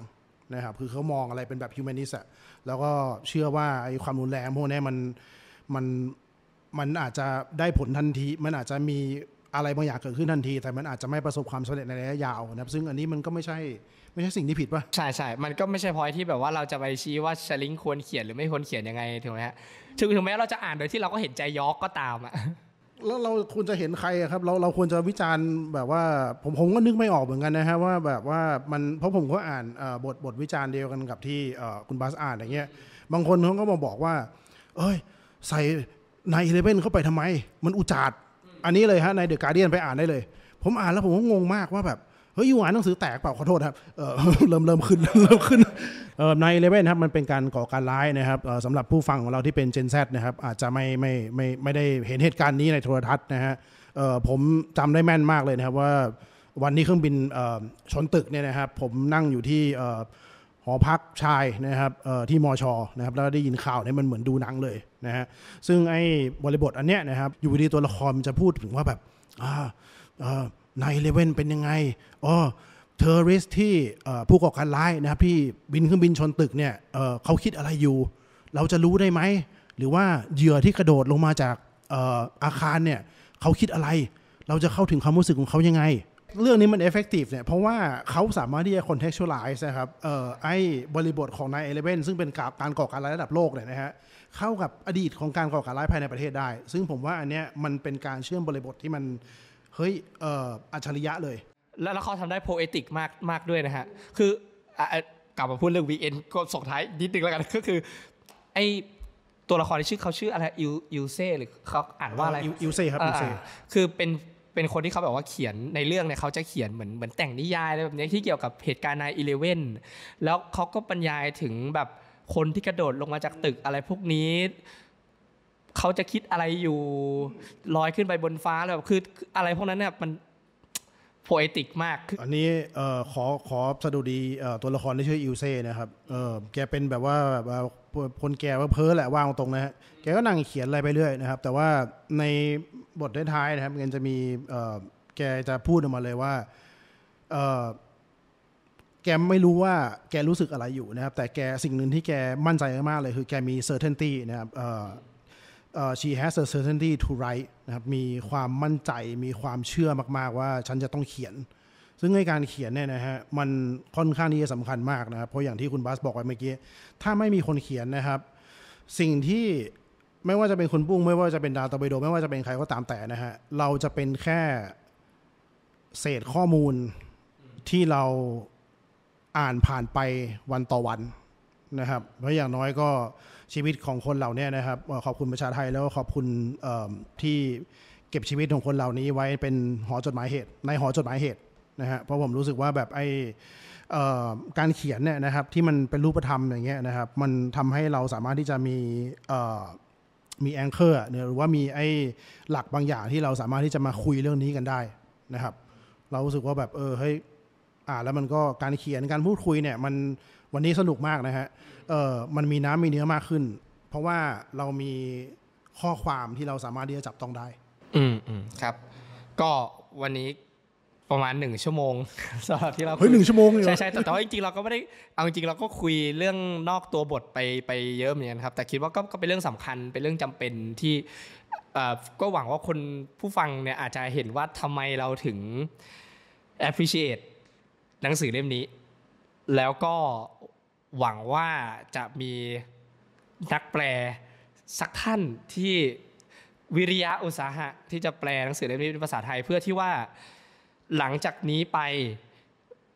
นะครับคือเขามองอะไรเป็นแบบ humanist แล้วก็เชื่อว่าไอ้ความรุนแรงพวกนี้มันมันมันอาจจะได้ผลทันทีมันอาจจะมีอะไรบางอย่างเกิดขึ้นทันที แต่มันอาจจะไม่ประสบความสำเร็จในระยะยาวนะครับ ซึ่งอันนี้มันก็ไม่ใช่ไม่ใช่สิ่งที่ผิดป่ะ ใช่ใช่ มันก็ไม่ใช่พอยที่แบบว่าเราจะไปชี้ว่าชลิงควรเขียนหรือไม่ควรเขียนยังไงถูกไหมฮะถึงถึงแม้เราจะอ่านโดยที่เราก็เห็นใจยอกก็ตามอะแล้วเราควรจะเห็นใครครับ เราเราควรจะวิจารณ์แบบว่า ผมผมก็นึกไม่ออกเหมือนกันนะฮะว่าแบบว่ามันเพราะผมก็อ่านบทบทวิจารณ์เดียวกันกับที่คุณบาสอ่านอย่างเงี้ย บางคนเขาก็มาบอกว่าเอ้ย ใส่นายเลเว่นเข้าไปทำไม มันอุจารอันนี้เลยฮะในเดอะการเดียนไปอ่านได้เลย ผมอ่านแล้วผมก็งงมากว่าแบบ เฮ้ย อยู่อ่านหนังสือแตกเปล่า ขอโทษครับ เออเริ่มเริ่มขึ้นเริ่มขึ้นเออในเลเวลนครับ มันเป็นการก่อการร้ายนะครับสำหรับผู้ฟังของเราที่เป็นเจนแซนะครับ อาจจะไม่ไม่ไม่ไม่ได้เห็นเหตุการณ์นี้ในโทรทัศน์นะฮะเออผมจำได้แม่นมากเลยนะครับว่า วันนี้เครื่องบินชนตึกเนี่ยนะครับ ผมนั่งอยู่ที่หอพักชายนะครับที่มอชอนะครับแล้วได้ยินข่าวเนี่ยมันเหมือนดูหนังเลยนะฮะซึ่งไอ้บริบทอันเนี้ยนะครับอยู่ดีตัวละครมันจะพูดถึงว่า แบบอ่าในเลเว่นเป็นยังไงอ๋อเทอร์ริสที่ผู้ก่อการร้ายนะครับที่บินเครื่องบินชนตึกเนี่ยเขาคิดอะไรอยู่ เราจะรู้ได้ไหม หรือว่าเหยื่อที่กระโดดลงมาจากอาคารเนี่ยเขาคิดอะไร เราจะเข้าถึงความรู้สึกของเขายังไงเรื่องนี้มันเอฟเฟกตีฟเนี่ยเพราะว่าเขาสามารถที่จะคอนเท็กชวลไลซ์นะครับเอ่อไอ้บริบทของนายเอเลเวนซึ่งเป็นการก่อการร้ายระดับโลกเนี่ยนะฮะเข้ากับอดีตของการก่อการร้ายภายในประเทศได้ ซึ่งผมว่าอันเนี้ยมันเป็นการเชื่อมบริบทที่มันเฮ้ยเอ่ออัจฉริยะเลย แล้วเขาทำได้โพเอติกมากมากด้วยนะฮะคือกลับมาพูดเรื่องวีเอ็นก็ส่งท้ายนิดนึงแล้วกันก็คือไอตัวละครที่ชื่อเขาชื่ออะไรอิวเซ่หรือเขาอ่านว่าอะไรอิวเซ่ครับอิวเซ่คือเป็นเป็นคนที่เขาแบบว่าเขียนในเรื่องเนี่ยเขาจะเขียนเหมือนเหมือนแต่งนิยายอะไรแบบนี้ที่เกี่ยวกับเหตุการณ์ในอีเลเว่นแล้วเขาก็บรรยายถึงแบบคนที่กระโดดลงมาจากตึกอะไรพวกนี้ เขาจะคิดอะไรอยู่ลอยขึ้นไปบนฟ้าแล้วแบบคืออะไรพวกนั้นเนี่ยมันโพเอติกมาก อันนี้ขอขอสดุดีตัวละครที่ชื่ออิวเซ่นะครับแกเป็นแบบว่าแบบคนแกว่าเพ้อแหละว่างตรงนะฮะ แกก็นั่งเขียนอะไรไปเรื่อยนะครับ แต่ว่าในบทท้ายนะครับเงินจะมีแกจะพูดออกมาเลยว่า แกไม่รู้ว่าแกรู้สึกอะไรอยู่นะครับ แต่แกสิ่งหนึ่งที่แกมั่นใจมากเลยคือแกมี certainty นะครับ she has a certainty to write นะครับ มีความมั่นใจ มีความเชื่อมากๆว่าฉันจะต้องเขียนซึ่งในการเขียนเนี่ยนะฮะมันค่อนข้างที่จะสำคัญมากนะครับ เพราะอย่างที่คุณบัสบอกไปเมื่อกี้ถ้าไม่มีคนเขียนนะครับ สิ่งที่ไม่ว่าจะเป็นคุณุ้ง ไม่ว่าจะเป็นดาวตะเบโดไม่ว่าจะเป็นใครก็ตามแต่นะฮะเราจะเป็นแค่เศษข้อมูลที่เราอ่านผ่านไปวันต่อวันนะครับเพราะอย่างน้อยก็ชีวิตของคนเหล่านี้นะครับ ขอบคุณประชาไทยแล้วก็ขอบคุณที่เก็บชีวิตของคนเหล่านี้ไว้เป็นหอจดหมายเหตุในหอจดหมายเหตุนะฮะเพราะผมรู้สึกว่าแบบไอการเขียนเนี่ยนะครับ ที่มันเป็นรูปธรรมอย่างเงี้ยนะครับ มันทำให้เราสามารถที่จะมีมีแองเกอร์หรือว่ามีไอ้หลักบางอย่างที่เราสามารถที่จะมาคุยเรื่องนี้กันได้นะครับ เรารู้สึกว่าแบบ เออเฮ้ยอ่าแล้วมันก็การเขียนการพูดคุยเนี่ย มันวันนี้สนุกมากนะฮะเออมันมีน้ำมีเนื้อมากขึ้น เพราะว่าเรามีข้อความที่เราสามารถที่จะจับต้องได้ อืมอืมครับ ก็วันนี้ประมาณหนึ่งชั่วโมงสำหรับที่เราเฮ้ยหนึ่งชั่วโมงเยใช่ใช่แต่ว่าจริงๆเราก็ไม่ได้เอาจริงๆเราก็คุยเรื่องนอกตัวบทไปไปเยอะเหมือนกันครับ แต่คิดว่าก็ก็เป็นเรื่องสำคัญเป็นเรื่องจำเป็นที่ก็หวังว่าคนผู้ฟังเนี่ยอาจจะเห็นว่าทำไมเราถึง appreciate หนังสือเล่มนี้ แล้วก็หวังว่าจะมีนักแปลสักท่านที่วิริยะอุตสาหะที่จะแปลหนังสือเล่มนี้เป็นภาษาไทยเพื่อที่ว่าหลังจากนี้ไป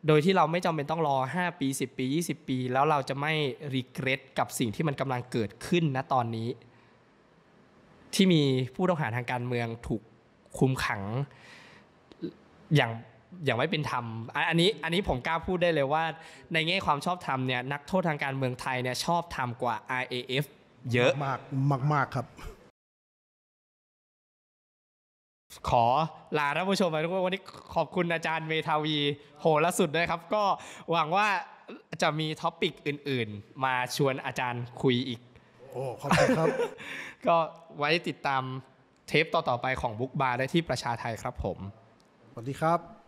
โดยที่เราไม่จำเป็นต้องรอ 5 ปี 10 ปี 20 ปี แล้วเราจะไม่รีเกรสกับสิ่งที่มันกำลังเกิดขึ้นณตอนนี้ ที่มีผู้ต้องหาทางการเมืองถูกคุมขัง อย่าง อย่างไม่เป็นธรรม อันนี้ อันนี้ผมกล้าพูดได้เลยว่า ในแง่ความชอบธรรมเนี่ยนักโทษทางการเมืองไทยเนี่ยชอบธรรมกว่า i a f เยอะมากมากครับขอลาท่านผู้ชมไปทุกคนวันนี้ขอบคุณอาจารย์เมทาวี โหละสุดนะครับ ก็หวังว่าจะมีท็อปิกอื่นๆ มาชวนอาจารย์คุยอีก โอ้ ขอบคุณครับ ก็ไว้ติดตามเทปต่อๆไปของบุ๊กบาร์ได้ที่ประชาไทยครับผมสวัสดีครับ